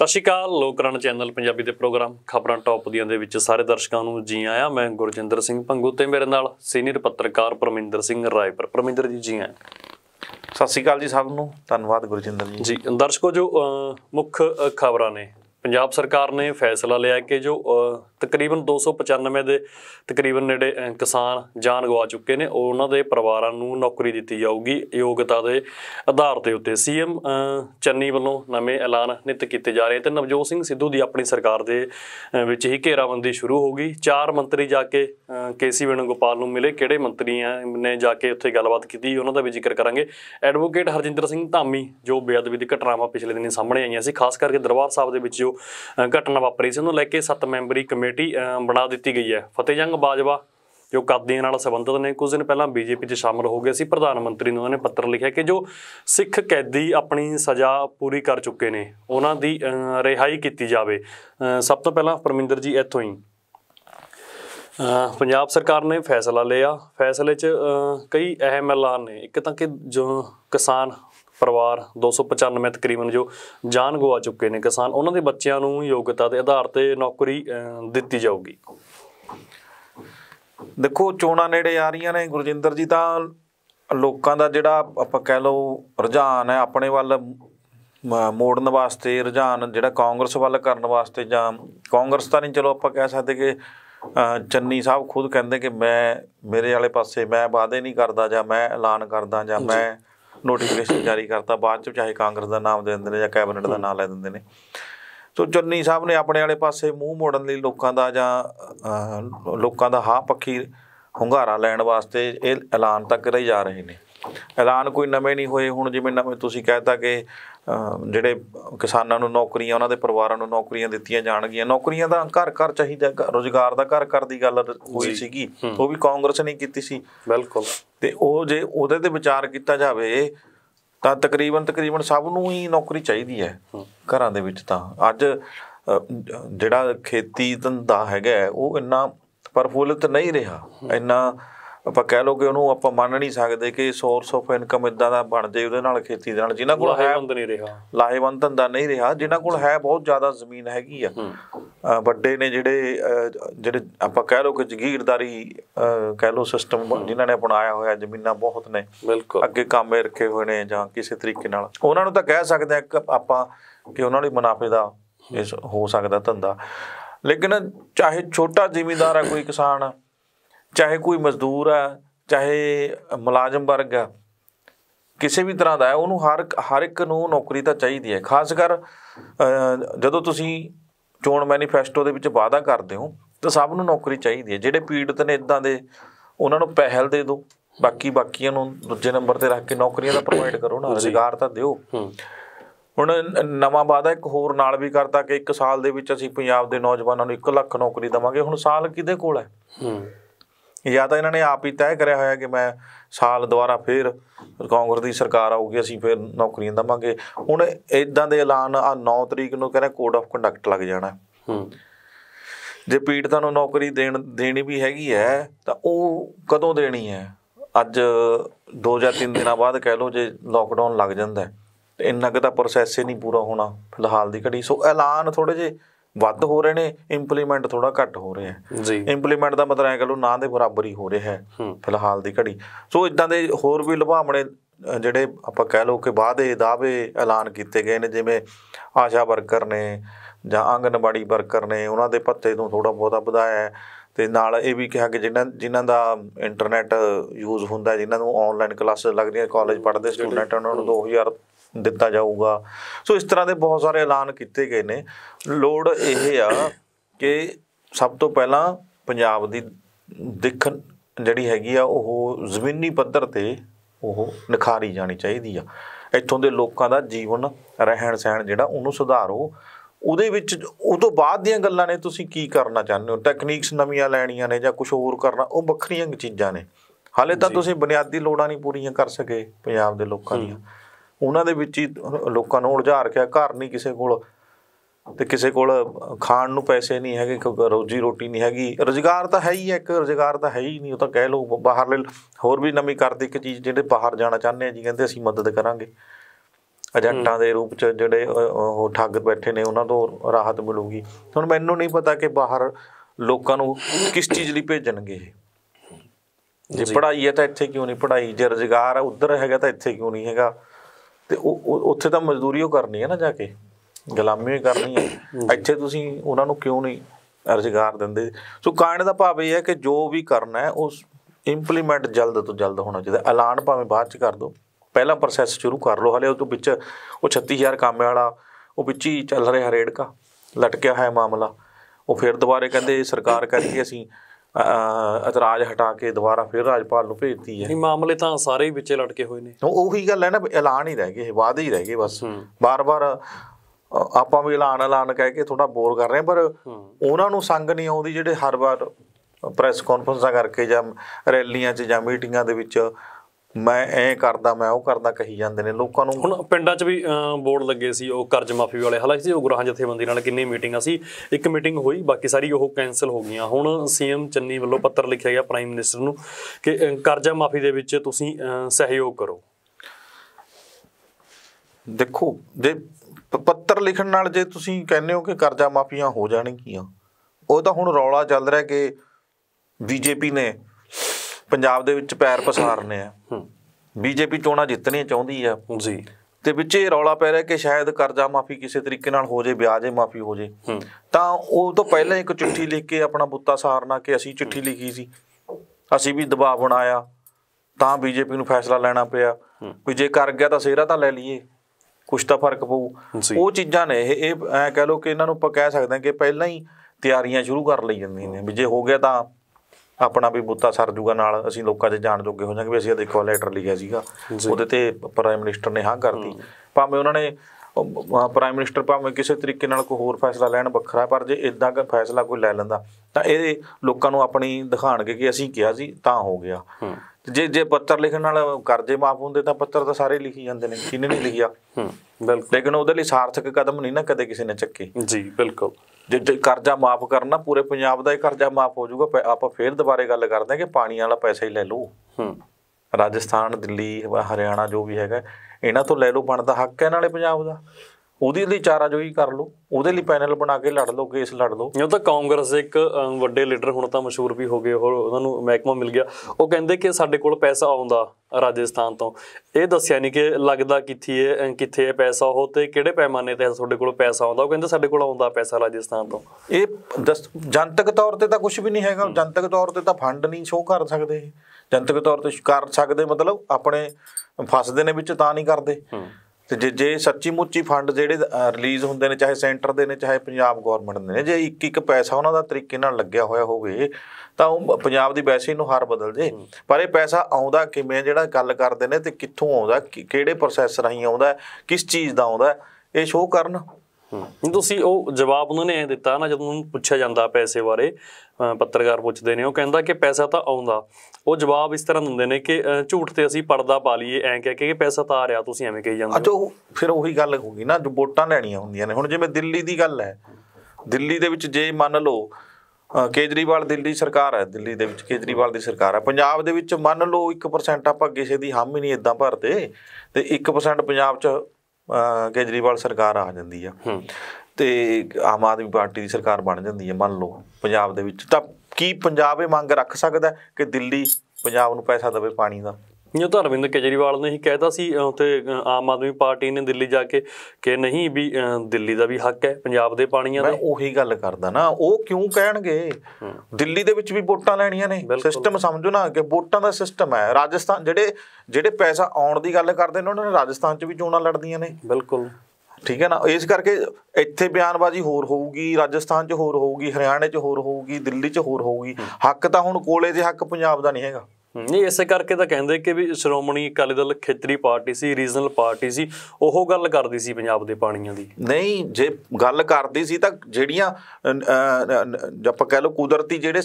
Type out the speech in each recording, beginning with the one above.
ਸਤਿ ਸ਼੍ਰੀ ਅਕਾਲ ਲੋਕਰਣ ਚੈਨਲ ਪੰਜਾਬੀ ਦੇ ਪ੍ਰੋਗਰਾਮ ਖਬਰਾਂ ਟੌਪ ਦੀਆਂ ਦੇ ਵਿੱਚ ਸਾਰੇ ਦਰਸ਼ਕਾਂ ਨੂੰ ਜੀ ਆਇਆਂ ਮੈਂ ਗੁਰਜਿੰਦਰ ਸਿੰਘ ਪੰਗੂ ਤੇ ਮੇਰੇ ਨਾਲ ਸੀਨੀਅਰ ਪੱਤਰਕਾਰ ਪਰਮਿੰਦਰ ਸਿੰਘ ਰਾਏਪੁਰ ਪਰਮਿੰਦਰ ਜੀ ਜੀ ਆਇਆਂ ਸਤਿ ਸ਼੍ਰੀ ਅਕਾਲ ਜੀ ਸਭ ਨੂੰ ਧੰਨਵਾਦ ਗੁਰਜਿੰਦਰ ਜੀ ਜੀ ਦਰਸ਼ਕੋ ਜੋ ਮੁੱਖ ਖਬਰਾਂ ਨੇ ਪੰਜਾਬ ਸਰਕਾਰ ਨੇ ਫੈਸਲਾ ਲਿਆ ਕਿ ਜੋ ਤਕਰੀਬਨ 295 ਦੇ ਤਕਰੀਬਨ ਨੇੜੇ ਕਿਸਾਨ ਜਾਨ ਗਵਾ ਚੁੱਕੇ ਨੇ ਉਹਨਾਂ ਦੇ ਪਰਿਵਾਰਾਂ ਨੂੰ ਨੌਕਰੀ ਦਿੱਤੀ ਜਾਊਗੀ ਯੋਗਤਾ ਦੇ ਆਧਾਰ ਤੇ ਉੱਤੇ ਸੀਐਮ ਚੰਨੀ ਵੱਲੋਂ ਨਵੇਂ ਐਲਾਨ ਨਿਤ ਕੀਤੇ ਜਾ ਰਹੇ ਤੇ ਨਵਜੋਤ ਸਿੰਘ ਸਿੱਧੂ ਦੀ ਆਪਣੀ ਸਰਕਾਰ ਦੇ ਵਿੱਚ ਹੀ ਘੇਰਾਬੰਦੀ ਸ਼ੁਰੂ ਹੋ ਗਈ ਚਾਰ ਮੰਤਰੀ ਜਾ ਕੇ ਕੇਸੀ ਗੋਪਾਲ ਨੂੰ ਮਿਲੇ ਕਿਹੜੇ ਮੰਤਰੀਆਂ ਨੇ ਜਾ ਕੇ ਉੱਥੇ ਗੱਲਬਾਤ ਕੀਤੀ ਉਹਨਾਂ ਦਾ ਵੀ ਜ਼ਿਕਰ ਕਰਾਂਗੇ ਐਡਵੋਕੇਟ ਹਰਜਿੰਦਰ ਸਿੰਘ ਧਾਮੀ ਜੋ ਬੇਅਦਬੀ ਦੀ ਘਟਨਾਵਾਂ ਪਿਛਲੇ ਦਿਨੀ ਸਾਹਮਣੇ ਆਈਆਂ ਸੀ ਖਾਸ ਕਰਕੇ ਦਰਬਾਰ ਸਾਹਿਬ ਦੇ ਵਿੱਚ ਜੋ ਜੋ ਘਟਨਾ ਵਾਪਰੀ ਸੀ ਉਹਨੂੰ ਲੈ ਕੇ 7 ਮੈਂਬਰੀ ਕਮੇਟੀ ਬਣਾ ਦਿੱਤੀ ਗਈ ਹੈ ਫਤਿਹਜੰਗ ਬਾਜਵਾ ਜੋ ਕਾਦੀਆਂ ਨਾਲ ਸੰਬੰਧਤ ਨੇ ਕੁਝ ਦਿਨ ਪਹਿਲਾਂ ਬੀਜੇਪੀ 'ਚ ਸ਼ਾਮਲ ਹੋ ਗਏ ਸੀ ਪ੍ਰਧਾਨ ਮੰਤਰੀ ਨੂੰ ਉਹਨਾਂ ਨੇ ਪੱਤਰ ਲਿਖਿਆ ਕਿ ਜੋ ਸਿੱਖ ਕੈਦੀ ਆਪਣੀ ਸਜ਼ਾ ਪੂਰੀ ਕਰ ਚੁੱਕੇ ਨੇ ਉਹਨਾਂ ਦੀ ਰਿਹਾਈ ਕੀਤੀ ਜਾਵੇ ਸਭ ਤੋਂ ਪਹਿਲਾਂ ਪਰਮਿੰਦਰ ਜੀ ਇੱਥੋਂ ਹੀ ਪੰਜਾਬ ਸਰਕਾਰ ਨੇ ਫੈਸਲਾ ਲਿਆ ਫੈਸਲੇ 'ਚ ਕਈ ਅਹਿਮ ਐਲਾਨ ਨੇ ਇੱਕ ਤਾਂ ਕਿ ਜੋ ਕਿਸਾਨ ਪਰਿਵਾਰ 295 ਤਕਰੀਬਨ ਜੋ ਜਾਨ ਗਵਾ ਚੁੱਕੇ ਨੇ ਕਿਸਾਨ ਉਹਨਾਂ ਦੇ ਬੱਚਿਆਂ ਨੂੰ ਯੋਗਤਾ ਦੇ ਆਧਾਰ ਤੇ ਨੌਕਰੀ ਦਿੱਤੀ ਜਾਊਗੀ ਦੇਖੋ ਚੋਣਾਂ ਨੇੜੇ ਆ ਰਹੀਆਂ ਨੇ ਗੁਰਜਿੰਦਰ ਜੀ ਤਾਂ ਲੋਕਾਂ ਦਾ ਜਿਹੜਾ ਆਪਾਂ ਕਹਿ ਲਓ ਰੁਝਾਨ ਹੈ ਆਪਣੇ ਵੱਲ ਮੋੜਨ ਵਾਸਤੇ ਰੁਝਾਨ ਜਿਹੜਾ ਕਾਂਗਰਸ ਵੱਲ ਕਰਨ ਵਾਸਤੇ ਜਾਂ ਕਾਂਗਰਸ ਤਾਂ ਨਹੀਂ ਚਲੋ ਆਪਾਂ ਕਹਿ ਸਕਦੇ ਕਿ ਚੰਨੀ ਸਾਹਿਬ ਖੁਦ ਕਹਿੰਦੇ ਕਿ ਮੈਂ ਮੇਰੇ ਵਾਲੇ ਪਾਸੇ ਮੈਂ ਵਾਅਦੇ ਨਹੀਂ ਕਰਦਾ ਜਾਂ ਮੈਂ ਐਲਾਨ ਕਰਦਾ ਜਾਂ ਮੈਂ ਨੋਟੀਫਿਕੇਸ਼ਨ ਜਾਰੀ ਕਰਤਾ ਬਾਅਦ ਚ ਚਾਹੇ ਕਾਂਗਰਸ ਦਾ ਨਾਮ ਦੇ ਦਿੰਦੇ ਨੇ ਜਾਂ ਕੈਬਨਿਟ ਦਾ ਨਾਮ ਲੈ ਦਿੰਦੇ ਨੇ ਸੋ ਜੰਨੀ ਸਾਹਿਬ ਨੇ ਆਪਣੇ ਵਾਲੇ ਪਾਸੇ ਮੂੰਹ ਮੋੜਨ ਲਈ ਲੋਕਾਂ ਦਾ ਜਾਂ ਲੋਕਾਂ ਦਾ ਹਾਂ ਪੱਖੀ ਹੁੰਗਾਰਾ ਲੈਣ ਵਾਸਤੇ ਇਹ ਐਲਾਨ ਤੱਕ ਰਹੀ ਜਾ ਰਹੇ ਨੇ ਐਲਾਨ ਕੋਈ ਨਵੇਂ ਨਹੀਂ ਹੋਏ ਹੁਣ ਜਿਵੇਂ ਨਵੇਂ ਤੁਸੀਂ ਕਹਿਤਾ ਕਿ ਜਿਹੜੇ ਕਿਸਾਨਾਂ ਨੂੰ ਨੌਕਰੀਆਂ ਉਹਨਾਂ ਦੇ ਪਰਿਵਾਰਾਂ ਨੂੰ ਨੌਕਰੀਆਂ ਦਿੱਤੀਆਂ ਜਾਣਗੀਆਂ ਨੌਕਰੀਆਂ ਦਾ ਘਰ ਘਰ ਚਾਹੀਦਾ ਰੋਜ਼ਗਾਰ ਦਾ ਘਰ ਘਰ ਦੀ ਗੱਲ ਹੋਈ ਸੀਗੀ ਉਹ ਵੀ ਕਾਂਗਰਸ ਨੇ ਕੀਤੀ ਸੀ ਬਿਲਕੁਲ ਤੇ ਉਹ ਜੇ ਉਹਦੇ ਤੇ ਵਿਚਾਰ ਕੀਤਾ ਜਾਵੇ ਤਾਂ ਤਕਰੀਬਨ ਤਕਰੀਬਨ ਸਭ ਨੂੰ ਹੀ ਨੌਕਰੀ ਚਾਹੀਦੀ ਹੈ ਘਰਾਂ ਦੇ ਵਿੱਚ ਤਾਂ ਅੱਜ ਜਿਹੜਾ ਖੇਤੀ ਧੰਦਾ ਹੈਗਾ ਉਹ ਇੰਨਾ ਪਰਫੁੱਲਤ ਨਹੀਂ ਰਿਹਾ ਇੰਨਾ ਆਪਾਂ ਕਹਿ ਲੋਗੇ ਉਹਨੂੰ ਆਪਾਂ ਮੰਨ ਨਹੀਂ ਸਕਦੇ ਕਿ ਸੋਰਸ ਆਫ ਇਨਕਮ ਇਦਾਂ ਦਾ ਬਣ ਜੇ ਉਹਦੇ ਨਾਲ ਖੇਤੀ ਦੇ ਨਾਲ ਜਿਨ੍ਹਾਂ ਕੋਲ ਹੈ ਲਾਹੇਵੰਦ ਨਹੀਂ ਰਿਹਾ ਲਾਹੇਵੰਦ ਧੰਦਾ ਨਹੀਂ ਰਿਹਾ ਜਿਨ੍ਹਾਂ ਕੋਲ ਹੈ ਬਹੁਤ ਜ਼ਿਆਦਾ ਜ਼ਮੀਨ ਹੈਗੀ ਆ ਵੱਡੇ ਨੇ ਜਿਹੜੇ ਜਿਹੜੇ ਆਪਾਂ ਕਹਿ ਲੋ ਕਿ ਜ਼ਗੀਰਦਾਰੀ ਕਹਿ ਲੋ ਸਿਸਟਮ ਜਿਨ੍ਹਾਂ ਨੇ ਅਪਣਾਇਆ ਹੋਇਆ ਜ਼ਮੀਨਾਂ ਬਹੁਤ ਨੇ ਅੱਗੇ ਕਾਮੇ ਰੱਖੇ ਹੋਏ ਨੇ ਜਾਂ ਕਿਸੇ ਤਰੀਕੇ ਨਾਲ ਉਹਨਾਂ ਨੂੰ ਤਾਂ ਕਹਿ ਸਕਦੇ ਆ ਆਪਾਂ ਕਿ ਉਹਨਾਂ ਲਈ ਮੁਨਾਫੇ ਦਾ ਹੋ ਸਕਦਾ ਧੰਦਾ ਲੇਕਿਨ ਚਾਹੇ ਛੋਟਾ ਜ਼ਿਮੀਦਾਰ ਆ ਕੋਈ ਕਿਸਾਨ ਚਾਹੇ ਕੋਈ ਮਜ਼ਦੂਰ ਆ ਚਾਹੇ ਮੁਲਾਜ਼ਮ ਵਰਗ ਆ ਕਿਸੇ ਵੀ ਤਰ੍ਹਾਂ ਦਾ ਹੈ ਉਹਨੂੰ ਹਰ ਹਰ ਇੱਕ ਨੂੰ ਨੌਕਰੀ ਤਾਂ ਚਾਹੀਦੀ ਹੈ ਖਾਸ ਕਰ ਜਦੋਂ ਤੁਸੀਂ ਚੋਣ ਮੈਨੀਫੈਸਟੋ ਦੇ ਵਿੱਚ ਵਾਅਦਾ ਕਰਦੇ ਹੋ ਤਾਂ ਸਭ ਨੂੰ ਨੌਕਰੀ ਚਾਹੀਦੀ ਹੈ ਜਿਹੜੇ ਪੀੜਤ ਨੇ ਇਦਾਂ ਦੇ ਉਹਨਾਂ ਨੂੰ ਪਹਿਲ ਦੇ ਦਿਓ ਬਾਕੀ ਬਾਕੀਆਂ ਨੂੰ ਦੂਜੇ ਨੰਬਰ ਤੇ ਰੱਖ ਕੇ ਨੌਕਰੀਆਂ ਦਾ ਪ੍ਰੋਵਾਈਡ ਕਰੋ ਨਾ ਰੋਜ਼ਗਾਰ ਤਾਂ ਦਿਓ ਹੁਣ ਨਵਾਂ ਵਾਅਦਾ ਇੱਕ ਹੋਰ ਨਾਲ ਵੀ ਕਰਤਾ ਕਿ ਇੱਕ ਸਾਲ ਦੇ ਵਿੱਚ ਅਸੀਂ ਪੰਜਾਬ ਦੇ ਨੌਜਵਾਨਾਂ ਨੂੰ 1 ਲੱਖ ਨੌਕਰੀ ਦਵਾਂਗੇ ਹੁਣ ਸਾਲ ਕਿਹਦੇ ਕੋਲ ਹੈ ਜਾਂ ਤਾਂ ਇਹਨਾਂ ਨੇ ਆਪ ਹੀ ਤੈਅ ਕਰਿਆ ਹੋਇਆ ਕਿ ਮੈਂ ਸਾਲ ਦੁਆਰਾ ਫੇਰ ਕਾਂਗਰਸ ਦੀ ਸਰਕਾਰ ਆਊਗੀ ਅਸੀਂ ਫੇਰ ਨੌਕਰੀਆਂ ਦਵਾਂਗੇ ਹੁਣ ਇਦਾਂ ਦੇ ਐਲਾਨ ਆ 9 ਤਰੀਕ ਨੂੰ ਕਹਿੰਦੇ ਕੋਡ ਆਫ ਕੰਡਕਟ ਲੱਗ ਜਾਣਾ ਹੂੰ ਜੇ ਪੀੜਤਾਂ ਨੂੰ ਨੌਕਰੀ ਦੇਣ ਦੇਣੀ ਵੀ ਹੈਗੀ ਹੈ ਤਾਂ ਉਹ ਕਦੋਂ ਦੇਣੀ ਹੈ ਅੱਜ 2 ਜਾਂ 3 ਦਿਨਾਂ ਬਾਅਦ ਕਹਿ ਲਓ ਜੇ ਲਾਕਡਾਊਨ ਲੱਗ ਜਾਂਦਾ ਹੈ ਇੰਨਾ ਕੁ ਤਾਂ ਪ੍ਰੋਸੈਸ ਹੀ ਨਹੀਂ ਪੂਰਾ ਹੋਣਾ ਫਿਲਹਾਲ ਦੀ ਘੜੀ ਸੋ ਐਲਾਨ ਥੋੜੇ ਜੇ ਵੱਧ ਹੋ ਰਹੇ ਨੇ ਇੰਪਲੀਮੈਂਟ ਥੋੜਾ ਘੱਟ ਹੋ ਰਿਹਾ ਹੈ ਜੀ ਇੰਪਲੀਮੈਂਟ ਦਾ ਮਤਲਬ ਐ ਕਹ ਲੋ ਨਾ ਦੇ ਬਰਾਬਰ ਹੀ ਹੋ ਰਿਹਾ ਹੈ ਫਿਲਹਾਲ ਦੀ ਘੜੀ ਸੋ ਇਦਾਂ ਦੇ ਹੋਰ ਵੀ ਲੁਭਾਵਣੇ ਜਿਹੜੇ ਆਪਾਂ ਕਹਿ ਲੋ ਕਿ ਬਾਅਦ ਇਹ ਦਾਅਵੇ ਐਲਾਨ ਕੀਤੇ ਗਏ ਨੇ ਜਿਵੇਂ ਆਸ਼ਾ ਵਰਕਰ ਨੇ ਜਾਂ ਆਂਗਨਵਾੜੀ ਵਰਕਰ ਨੇ ਉਹਨਾਂ ਦੇ ਪੱਤੇ ਤੋਂ ਥੋੜਾ ਬਹੁਤਾ ਵਧਾਇਆ ਤੇ ਨਾਲ ਇਹ ਵੀ ਕਿਹਾ ਕਿ ਜਿਨ੍ਹਾਂ ਜਿਨ੍ਹਾਂ ਦਾ ਇੰਟਰਨੈਟ ਯੂਜ਼ ਹੁੰਦਾ ਜਿਨ੍ਹਾਂ ਨੂੰ ਆਨਲਾਈਨ ਕਲਾਸਾਂ ਲੱਗਦੀਆਂ ਕਾਲਜ ਪੜ੍ਹਦੇ ਸਟੂਡੈਂਟ ਉਹਨਾਂ ਨੂੰ 2000 ਦਿੱਤਾ ਜਾਊਗਾ ਸੋ ਇਸ ਤਰ੍ਹਾਂ ਦੇ ਬਹੁਤ ਸਾਰੇ ਐਲਾਨ ਕੀਤੇ ਗਏ ਨੇ ਲੋੜ ਇਹ ਆ ਕਿ ਸਭ ਤੋਂ ਪਹਿਲਾਂ ਪੰਜਾਬ ਦੀ ਦਿੱਖ ਜਿਹੜੀ ਹੈਗੀ ਆ ਉਹ ਜ਼ਮੀਨੀ ਪੱਧਰ ਤੇ ਉਹ ਨਿਖਾਰੀ ਜਾਣੀ ਚਾਹੀਦੀ ਆ ਇੱਥੋਂ ਦੇ ਲੋਕਾਂ ਦਾ ਜੀਵਨ ਰਹਿਣ ਸਹਿਣ ਜਿਹੜਾ ਉਹਨੂੰ ਸੁਧਾਰੋ ਉਹਦੇ ਵਿੱਚ ਉਸ ਤੋਂ ਬਾਅਦ ਦੀਆਂ ਗੱਲਾਂ ਨੇ ਤੁਸੀਂ ਕੀ ਕਰਨਾ ਚਾਹੁੰਦੇ ਹੋ ਟੈਕਨੀਕਸ ਨਵੀਆਂ ਲੈਣੀਆਂ ਨੇ ਜਾਂ ਕੁਝ ਹੋਰ ਕਰਨਾ ਉਹ ਵੱਖਰੀਆਂ ਚੀਜ਼ਾਂ ਨੇ ਹਾਲੇ ਤਾਂ ਤੁਸੀਂ ਬੁਨਿਆਦੀ ਲੋੜਾਂ ਨਹੀਂ ਪੂਰੀਆਂ ਕਰ ਸਕੇ ਪੰਜਾਬ ਦੇ ਲੋਕਾਂ ਦੀਆਂ ਉਹਨਾਂ ਦੇ ਵਿੱਚ ਹੀ ਲੋਕਾਂ ਨੂੰ ਉਲਝਾ ਰੱਖਿਆ ਘਰ ਨਹੀਂ ਕਿਸੇ ਕੋਲ ਤੇ ਕਿਸੇ ਕੋਲ ਖਾਣ ਨੂੰ ਪੈਸੇ ਨਹੀਂ ਹੈਗੇ ਰੋਜੀ ਰੋਟੀ ਨਹੀਂ ਹੈਗੀ ਰੋਜ਼ਗਾਰ ਤਾਂ ਹੈ ਹੀ ਇੱਕ ਰੋਜ਼ਗਾਰ ਤਾਂ ਹੈ ਹੀ ਨਹੀਂ ਉਹ ਤਾਂ ਕਹਿ ਲੋ ਬਾਹਰਲੇ ਹੋਰ ਵੀ ਨਵੀਂ ਕਰਦੇ ਇੱਕ ਚੀਜ਼ ਜਿਹੜੇ ਬਾਹਰ ਜਾਣਾ ਚਾਹੁੰਦੇ ਆ ਜੀ ਕਹਿੰਦੇ ਅਸੀਂ ਮਦਦ ਕਰਾਂਗੇ ਏਜੰਟਾਂ ਦੇ ਰੂਪ ਚ ਜਿਹੜੇ ਉਹ ਠੱਗ ਬੈਠੇ ਨੇ ਉਹਨਾਂ ਤੋਂ ਰਾਹਤ ਮਿਲੂਗੀ ਹੁਣ ਮੈਨੂੰ ਨਹੀਂ ਪਤਾ ਕਿ ਬਾਹਰ ਲੋਕਾਂ ਨੂੰ ਕਿਸ ਚੀਜ਼ ਲਈ ਭੇਜਣਗੇ ਜੇ ਪੜਾਈ ਹੈ ਤਾਂ ਇੱਥੇ ਕਿਉਂ ਨਹੀਂ ਪੜਾਈ ਜੇ ਰੋਜ਼ਗਾਰ ਹੈ ਉਧਰ ਹੈਗਾ ਤਾਂ ਇੱਥੇ ਕਿਉਂ ਨਹੀਂ ਹੈਗਾ ਤੇ ਉਹ ਉੱਥੇ ਤਾਂ ਮਜ਼ਦੂਰੀ ਉਹ ਕਰਨੀ ਹੈ ਨਾ ਜਾ ਕੇ ਗੁਲਾਮੀ ਹੀ ਕਰਨੀ ਹੈ ਇੱਥੇ ਤੁਸੀਂ ਉਹਨਾਂ ਨੂੰ ਕਿਉਂ ਨਹੀਂ ਰੋਜ਼ਗਾਰ ਦਿੰਦੇ ਸੋ ਕਾਇਨ ਦਾ ਭਾਵ ਇਹ ਹੈ ਕਿ ਜੋ ਵੀ ਕਰਨਾ ਹੈ ਉਸ ਇੰਪਲੀਮੈਂਟ ਜਲਦ ਤੋਂ ਜਲਦ ਹੋਣਾ ਚਾਹੀਦਾ ਐਲਾਨ ਭਾਵੇਂ ਬਾਅਦ ਚ ਕਰ ਦੋ ਪਹਿਲਾ ਪ੍ਰੋਸੈਸ ਸ਼ੁਰੂ ਕਰ ਲਓ ਹਲੇ ਉਹ ਤੋਂ ਵਿੱਚ ਉਹ 36000 ਕਾਮੇ ਵਾਲਾ ਉਹ ਵਿੱਚ ਹੀ ਚੱਲ ਰਿਹਾ ਰੇੜਕਾ ਲਟਕਿਆ ਹੈ ਮਾਮਲਾ ਉਹ ਫਿਰ ਦੁਬਾਰੇ ਕਹਿੰਦੇ ਸਰਕਾਰ ਕਰੀਏ ਅਸੀਂ ਇਤਰਾਜ਼ ਹਟਾ ਕੇ ਦੁਬਾਰਾ ਫਿਰ ਰਾਜਪਾਲ ਨੂੰ ਭੇਜਤੀ ਹੈ ਨਹੀਂ ਮਾਮਲੇ ਤਾਂ ਸਾਰੇ ਹੀ ਵਿੱਚੇ ਲਟਕੇ ਹੋਏ ਨੇ ਉਹੀ ਗੱਲ ਹੈ ਨਾ ਐਲਾਨ ਹੀ ਰਹਿ ਗਏ ਵਾਅਦੇ ਹੀ ਰਹਿ ਗਏ ਬਸ ਬਾਰ-ਬਾਰ ਆਪਾਂ ਵੀ ਐਲਾਨ ਐਲਾਨ ਕਹਿ ਕੇ ਥੋੜਾ ਬੋਰ ਕਰ ਰਹੇ ਹਾਂ ਪਰ ਉਹਨਾਂ ਨੂੰ ਸੰਗ ਨਹੀਂ ਆਉਂਦੀ ਜਿਹੜੇ ਹਰ ਵਾਰ ਪ੍ਰੈਸ ਕਾਨਫਰੰਸਾਂ ਕਰਕੇ ਜਾਂ ਰੈਲੀਆਂ 'ਚ ਜਾਂ ਮੀਟਿੰਗਾਂ ਦੇ ਵਿੱਚ ਮੈਂ ਐ ਕਰਦਾ ਮੈਂ ਉਹ ਕਰਦਾ ਕਹੀ ਜਾਂਦੇ ਨੇ ਲੋਕਾਂ ਨੂੰ ਹੁਣ ਪਿੰਡਾਂ 'ਚ ਵੀ ਬੋਰਡ ਲੱਗੇ ਸੀ ਉਹ ਕਰਜ਼ ਮਾਫੀ ਵਾਲੇ ਹਾਲਾਂਕਿ ਉਹ ਗੁਰਾਹਾਂ ਜਥੇਬੰਦੀ ਨਾਲ ਕਿੰਨੀ ਮੀਟਿੰਗਾਂ ਸੀ ਇੱਕ ਮੀਟਿੰਗ ਹੋਈ ਬਾਕੀ ਸਾਰੀ ਉਹ ਕੈਨਸਲ ਹੋ ਗਈਆਂ ਹੁਣ ਸੀਐਮ ਚੰਨੀ ਵੱਲੋਂ ਪੱਤਰ ਲਿਖਿਆ ਗਿਆ ਪ੍ਰਾਈਮ ਮਿਨਿਸਟਰ ਨੂੰ ਕਿ ਕਰਜ਼ਾ ਮਾਫੀ ਦੇ ਵਿੱਚ ਤੁਸੀਂ ਸਹਿਯੋਗ ਕਰੋ ਦੇਖੋ ਜੇ ਪੱਤਰ ਲਿਖਣ ਨਾਲ ਜੇ ਤੁਸੀਂ ਕਹਿੰਦੇ ਹੋ ਕਿ ਕਰਜ਼ਾ ਮਾਫੀਆਂ ਹੋ ਜਾਣਗੀਆਂ ਉਹ ਤਾਂ ਹੁਣ ਰੌਲਾ ਚੱਲ ਰਿਹਾ ਕਿ ਬੀਜੇਪੀ ਨੇ ਪੰਜਾਬ ਦੇ ਵਿੱਚ ਪੈਰ ਪਸਾਰਨੇ ਆ ਬੀਜੇਪੀ ਚੋਣਾਂ ਜਿੱਤਣੀ ਚਾਹੁੰਦੀ ਆ ਜੀ ਤੇ ਵਿੱਚ ਇਹ ਰੌਲਾ ਪੈ ਰਿਹਾ ਕਿ ਸ਼ਾਇਦ ਕਰਜ਼ਾ ਮਾਫੀ ਕਿਸੇ ਤਰੀਕੇ ਨਾਲ ਹੋ ਜੇ ਵਿਆਜੇ ਮਾਫੀ ਹੋ ਜੇ ਤਾਂ ਉਹ ਤੋਂ ਪਹਿਲਾਂ ਇੱਕ ਚਿੱਠੀ ਲਿਖ ਕੇ ਆਪਣਾ ਬੁੱਤਾ ਸਾਰਨਾ ਕਿ ਅਸੀਂ ਚਿੱਠੀ ਲਿਖੀ ਸੀ ਅਸੀਂ ਵੀ ਦਬਾਅ ਬਣਾਇਆ ਤਾਂ ਬੀਜੇਪੀ ਨੂੰ ਫੈਸਲਾ ਲੈਣਾ ਪਿਆ ਕਿ ਜੇ ਕਰ ਗਿਆ ਤਾਂ ਸਿਹਰਾ ਤਾਂ ਲੈ ਲਈਏ ਕੁਝ ਤਾਂ ਫਰਕ ਪਊ ਉਹ ਚੀਜ਼ਾਂ ਨੇ ਇਹ ਇਹ ਕਹਿ ਲੋ ਕਿ ਇਹਨਾਂ ਨੂੰ ਆਪਾਂ ਕਹਿ ਸਕਦੇ ਹਾਂ ਕਿ ਪਹਿਲਾਂ ਹੀ ਤਿਆਰੀਆਂ ਸ਼ੁਰੂ ਕਰ ਲਈ ਜਾਂਦੀਆਂ ਨੇ ਵੀ ਜੇ ਹੋ ਗਿਆ ਤਾਂ ਆਪਣਾ ਵੀ ਬੁੱਤਾ ਸਰ ਜੂਗਾ ਨਾਲ ਅਸੀਂ ਲੋਕਾਂ 'ਚ ਜਾਣ ਜੋਗੇ ਹੋ ਜਾਾਂਗੇ ਵੀ ਅਸੀਂ ਇਹ ਦੇਖੋ ਲੈਟਰ ਲਿਖਿਆ ਸੀਗਾ ਉਹਦੇ ਤੇ ਪ੍ਰਾਈਮ ਮਿਨਿਸਟਰ ਨੇ ਹਾਂ ਕਰਤੀ ਭਾਵੇਂ ਉਹਨਾਂ ਨੇ ਪ੍ਰਾਈਮ ਮਿਨਿਸਟਰ ਭਾਵੇਂ ਕਿਸੇ ਤਰੀਕੇ ਨਾਲ ਕੋਈ ਹੋਰ ਫੈਸਲਾ ਲੈਣ ਵੱਖਰਾ ਪਰ ਜੇ ਇਦਾਂ ਦਾ ਫੈਸਲਾ ਕੋਈ ਲੈ ਲੈਂਦਾ ਤਾਂ ਇਹ ਲੋਕਾਂ ਨੂੰ ਆਪਣੀ ਦਿਖਾਣਗੇ ਕਿ ਅਸੀਂ ਕਿਹਾ ਸੀ ਤਾਂ ਹੋ ਗਿਆ ਜੇ ਜੇ ਪੱਤਰ ਲਿਖਣ ਨਾਲ ਕਰਜ਼ੇ ਮਾਫ ਹੁੰਦੇ ਤਾਂ ਪੱਤਰ ਤਾਂ ਸਾਰੇ ਲਿਖੀ ਜਾਂਦੇ ਨੇ ਕਿਨੇ ਨਹੀਂ ਲਿਖਿਆ ਹੂੰ ਬਿਲਕੁਲ ਲੇਕਿਨ ਉਹਦੇ ਲਈ ਸਾਰਥਕ ਕਦਮ ਨਹੀਂ ਨਾ ਕਦੇ ਕਿਸੇ ਨੇ ਚੱਕੇ ਜੀ ਬਿਲਕੁਲ ਕਰਜ਼ਾ ਮਾਫ ਕਰਨਾ ਪੂਰੇ ਪੰਜਾਬ ਦਾ ਇਹ ਕਰਜ਼ਾ ਮਾਫ ਹੋ ਜਾਊਗਾ ਆਪਾਂ ਫੇਰ ਦੁਬਾਰੇ ਗੱਲ ਕਰਦੇ ਆ ਕਿ ਪਾਣੀ ਵਾਲਾ ਪੈਸਾ ਹੀ ਲੈ ਲਓ ਹੂੰ ਰਾਜਸਥਾਨ ਦਿੱਲੀ ਹਰਿਆਣਾ ਜੋ ਵੀ ਹੈਗਾ ਇਹਨਾਂ ਤੋਂ ਲੈ ਲਓ ਬਣਦਾ ਹੱਕ ਹੈ ਨਾਲੇ ਪੰਜਾਬ ਦਾ ਉਹਦੇ ਲਈ ਚਾਰਾ ਜੋਈ ਕਰ ਲਓ ਉਹਦੇ ਲਈ ਪੈਨਲ ਬਣਾ ਕੇ ਲੜ ਲਓ ਕੇਸ ਲੜ ਲਓ ਉਹ ਤਾਂ ਕਾਂਗਰਸ ਦੇ ਇੱਕ ਵੱਡੇ ਲੀਡਰ ਹੁਣ ਤਾਂ ਮਸ਼ਹੂਰ ਵੀ ਹੋ ਗਏ ਹੋਰ ਉਹਨਾਂ ਨੂੰ ਮਹਿਕਮਾ ਮਿਲ ਗਿਆ ਉਹ ਕਹਿੰਦੇ ਕਿ ਸਾਡੇ ਕੋਲ ਪੈਸਾ ਆਉਂਦਾ ਰਾਜਸਥਾਨ ਤੋਂ ਇਹ ਦੱਸਿਆ ਨਹੀਂ ਕਿ ਲੱਗਦਾ ਕਿੱਥੇ ਹੈ ਕਿੱਥੇ ਹੈ ਪੈਸਾ ਉਹ ਤੇ ਕਿਹੜੇ ਪੈਮਾਨੇ ਤੇ ਤੁਹਾਡੇ ਕੋਲ ਪੈਸਾ ਆਉਂਦਾ ਉਹ ਕਹਿੰਦੇ ਸਾਡੇ ਕੋਲ ਆਉਂਦਾ ਪੈਸਾ ਰਾਜਸਥਾਨ ਤੋਂ ਇਹ ਜਨਤਕ ਤੌਰ ਤੇ ਤਾਂ ਕੁਝ ਵੀ ਨਹੀਂ ਹੈਗਾ ਜਨਤਕ ਤੌਰ ਤੇ ਤਾਂ ਫੰਡ ਨਹੀਂ ਸ਼ੋਅ ਕਰ ਸਕਦੇ ਜਨਤਕ ਤੌਰ ਤੇ ਕਰ ਸਕਦੇ ਮਤਲਬ ਆਪਣੇ ਫਸਦੇ ਨੇ ਵਿੱਚ ਤਾਂ ਨਹੀਂ ਕਰਦੇ ਤੇ ਜੇ ਜੇ ਸੱਚੀ ਮੁੱਚੀ ਫੰਡ ਜਿਹੜੇ ਰਿਲੀਜ਼ ਹੁੰਦੇ ਨੇ ਚਾਹੇ ਸੈਂਟਰ ਦੇ ਨੇ ਚਾਹੇ ਪੰਜਾਬ ਗਵਰਨਮੈਂਟ ਦੇ ਨੇ ਜੇ ਇੱਕ ਇੱਕ ਪੈਸਾ ਉਹਨਾਂ ਦਾ ਤਰੀਕੇ ਨਾਲ ਲੱਗਿਆ ਹੋਇਆ ਹੋਵੇ ਤਾਂ ਉਹ ਪੰਜਾਬ ਦੀ ਵੈਸੇ ਨੂੰ ਹਰ ਬਦਲ ਜੇ ਪਰ ਇਹ ਪੈਸਾ ਆਉਂਦਾ ਕਿਵੇਂ ਜਿਹੜਾ ਗੱਲ ਕਰਦੇ ਨੇ ਤੇ ਕਿੱਥੋਂ ਆਉਂਦਾ ਕਿਹੜੇ ਪ੍ਰੋਸੈਸ ਰਾਹੀਂ ਆਉਂਦਾ ਕਿਸ ਚੀਜ਼ ਦਾ ਆਉਂਦਾ ਇਹ ਸ਼ੋਅ ਕਰਨ ਤੁਸੀਂ ਉਹ ਜਵਾਬ ਉਹਨਾਂ ਨੇ ਐ ਦਿੱਤਾ ਨਾ ਜਦੋਂ ਉਹਨੂੰ ਪੁੱਛਿਆ ਜਾਂਦਾ ਪੈਸੇ ਬਾਰੇ ਪੱਤਰਕਾਰ ਪੁੱਛਦੇ ਨੇ ਉਹ ਕਹਿੰਦਾ ਕਿ ਪੈਸਾ ਤਾਂ ਆਉਂਦਾ ਉਹ ਜਵਾਬ ਇਸ ਤਰ੍ਹਾਂ ਦਿੰਦੇ ਨੇ ਕਿ ਝੂਠ ਤੇ ਅਸੀਂ ਪਰਦਾ ਪਾ ਲਈਏ ਐਂ ਕਹਿ ਕੇ ਪੈਸਾ ਤਾਂ ਆ ਰਿਹਾ ਤੁਸੀਂ ਐਵੇਂ ਕਹੀ ਜਾਂਦੇ ਅੱਛਾ ਫਿਰ ਉਹੀ ਗੱਲ ਹੋ ਗਈ ਨਾ ਜੋ ਵੋਟਾਂ ਲੈਣੀਆਂ ਹੁੰਦੀਆਂ ਨੇ ਹੁਣ ਜਿਵੇਂ ਦਿੱਲੀ ਦੀ ਗੱਲ ਹੈ ਦਿੱਲੀ ਦੇ ਵਿੱਚ ਜੇ ਮੰਨ ਲਓ ਕੇਜਰੀਵਾਲ ਦਿੱਲੀ ਸਰਕਾਰ ਹੈ ਦਿੱਲੀ ਦੇ ਵਿੱਚ ਕੇਜਰੀਵਾਲ ਦੀ ਸਰਕਾਰ ਹੈ ਪੰਜਾਬ ਦੇ ਵਿੱਚ ਮੰਨ ਲਓ 1% ਆਪਾਂ ਕਿਸੇ ਦੀ ਹਾਮੀ ਨਹੀਂ ਇਦਾਂ ਭਰਦੇ ਤੇ 1% ਪੰਜਾਬ 'ਚ ਕੇਜਰੀਵਾਲ ਸਰਕਾਰ ਆ ਜਾਂਦੀ ਆ ਤੇ ਆਮ ਆਦਮੀ ਪਾਰਟੀ ਦੀ ਸਰਕਾਰ ਬਣ ਜਾਂਦੀ ਆ ਮੰਨ ਲਓ ਪੰਜਾਬ ਦੇ ਵਿੱਚ ਤਾਂ ਕੀ ਪੰਜਾਬ ਇਹ ਮੰਗ ਰੱਖ ਸਕਦਾ ਕਿ ਦਿੱਲੀ ਪੰਜਾਬ ਨੂੰ ਪੈਸਾ ਦੇਵੇ ਪਾਣੀ ਦਾ ਜੋ ਧਰਮਿੰਦਰ ਕੇਜਰੀਵਾਲ ਨੇ ਹੀ ਕਹਿਤਾ ਸੀ ਉਥੇ ਆਮ ਆਦਮੀ ਪਾਰਟੀ ਨੇ ਦਿੱਲੀ ਜਾ ਕੇ ਕਿ ਨਹੀਂ ਵੀ ਦਿੱਲੀ ਦਾ ਵੀ ਹੱਕ ਹੈ ਪੰਜਾਬ ਦੇ ਪਾਣੀਆਂ ਦਾ ਮੈਂ ਉਹੀ ਗੱਲ ਕਰਦਾ ਨਾ ਉਹ ਕਿਉਂ ਕਹਿਣਗੇ ਦਿੱਲੀ ਦੇ ਵਿੱਚ ਵੀ ਵੋਟਾਂ ਲੈਣੀਆਂ ਨੇ ਸਿਸਟਮ ਸਮਝੋ ਨਾ ਕਿ ਵੋਟਾਂ ਦਾ ਸਿਸਟਮ ਹੈ ਰਾਜਸਥਾਨ ਜਿਹੜੇ ਜਿਹੜੇ ਪੈਸਾ ਆਉਣ ਦੀ ਗੱਲ ਕਰਦੇ ਨੇ ਉਹਨਾਂ ਨੇ ਰਾਜਸਥਾਨ 'ਚ ਵੀ ਚੋਣਾਂ ਲੜਦੀਆਂ ਨੇ ਬਿਲਕੁਲ ਠੀਕ ਹੈ ਨਾ ਇਸ ਕਰਕੇ ਇੱਥੇ ਬਿਆਨਬਾਜ਼ੀ ਹੋਰ ਹੋਊਗੀ ਰਾਜਸਥਾਨ 'ਚ ਹੋਰ ਹੋਊਗੀ ਹਰਿਆਣੇ 'ਚ ਹੋਰ ਹੋਊਗੀ ਦਿੱਲੀ 'ਚ ਹੋਰ ਹੋਊਗੀ ਹੱਕ ਤਾਂ ਹੁਣ ਕੋਲੇ ਦੇ ਹੱਕ ਪੰਜਾਬ ਦਾ ਨਹੀਂ ਹੈਗਾ ਨਹੀਂ ਇਸੇ ਕਰਕੇ ਤਾਂ ਕਹਿੰਦੇ ਕਿ ਵੀ ਸ਼੍ਰੋਮਣੀ ਅਕਾਲੀ ਦਲ ਖੇਤਰੀ ਪਾਰਟੀ ਸੀ ਰੀਜਨਲ ਪਾਰਟੀ ਸੀ ਉਹ ਗੱਲ ਕਰਦੀ ਸੀ ਪੰਜਾਬ ਦੇ ਪਾਣੀਆਂ ਦੀ ਨਹੀਂ ਜੇ ਗੱਲ ਕਰਦੀ ਸੀ ਤਾਂ ਜਿਹੜੀਆਂ ਆਪਾਂ ਕਹਿ ਲਓ ਕੁਦਰਤੀ ਜਿਹੜੇ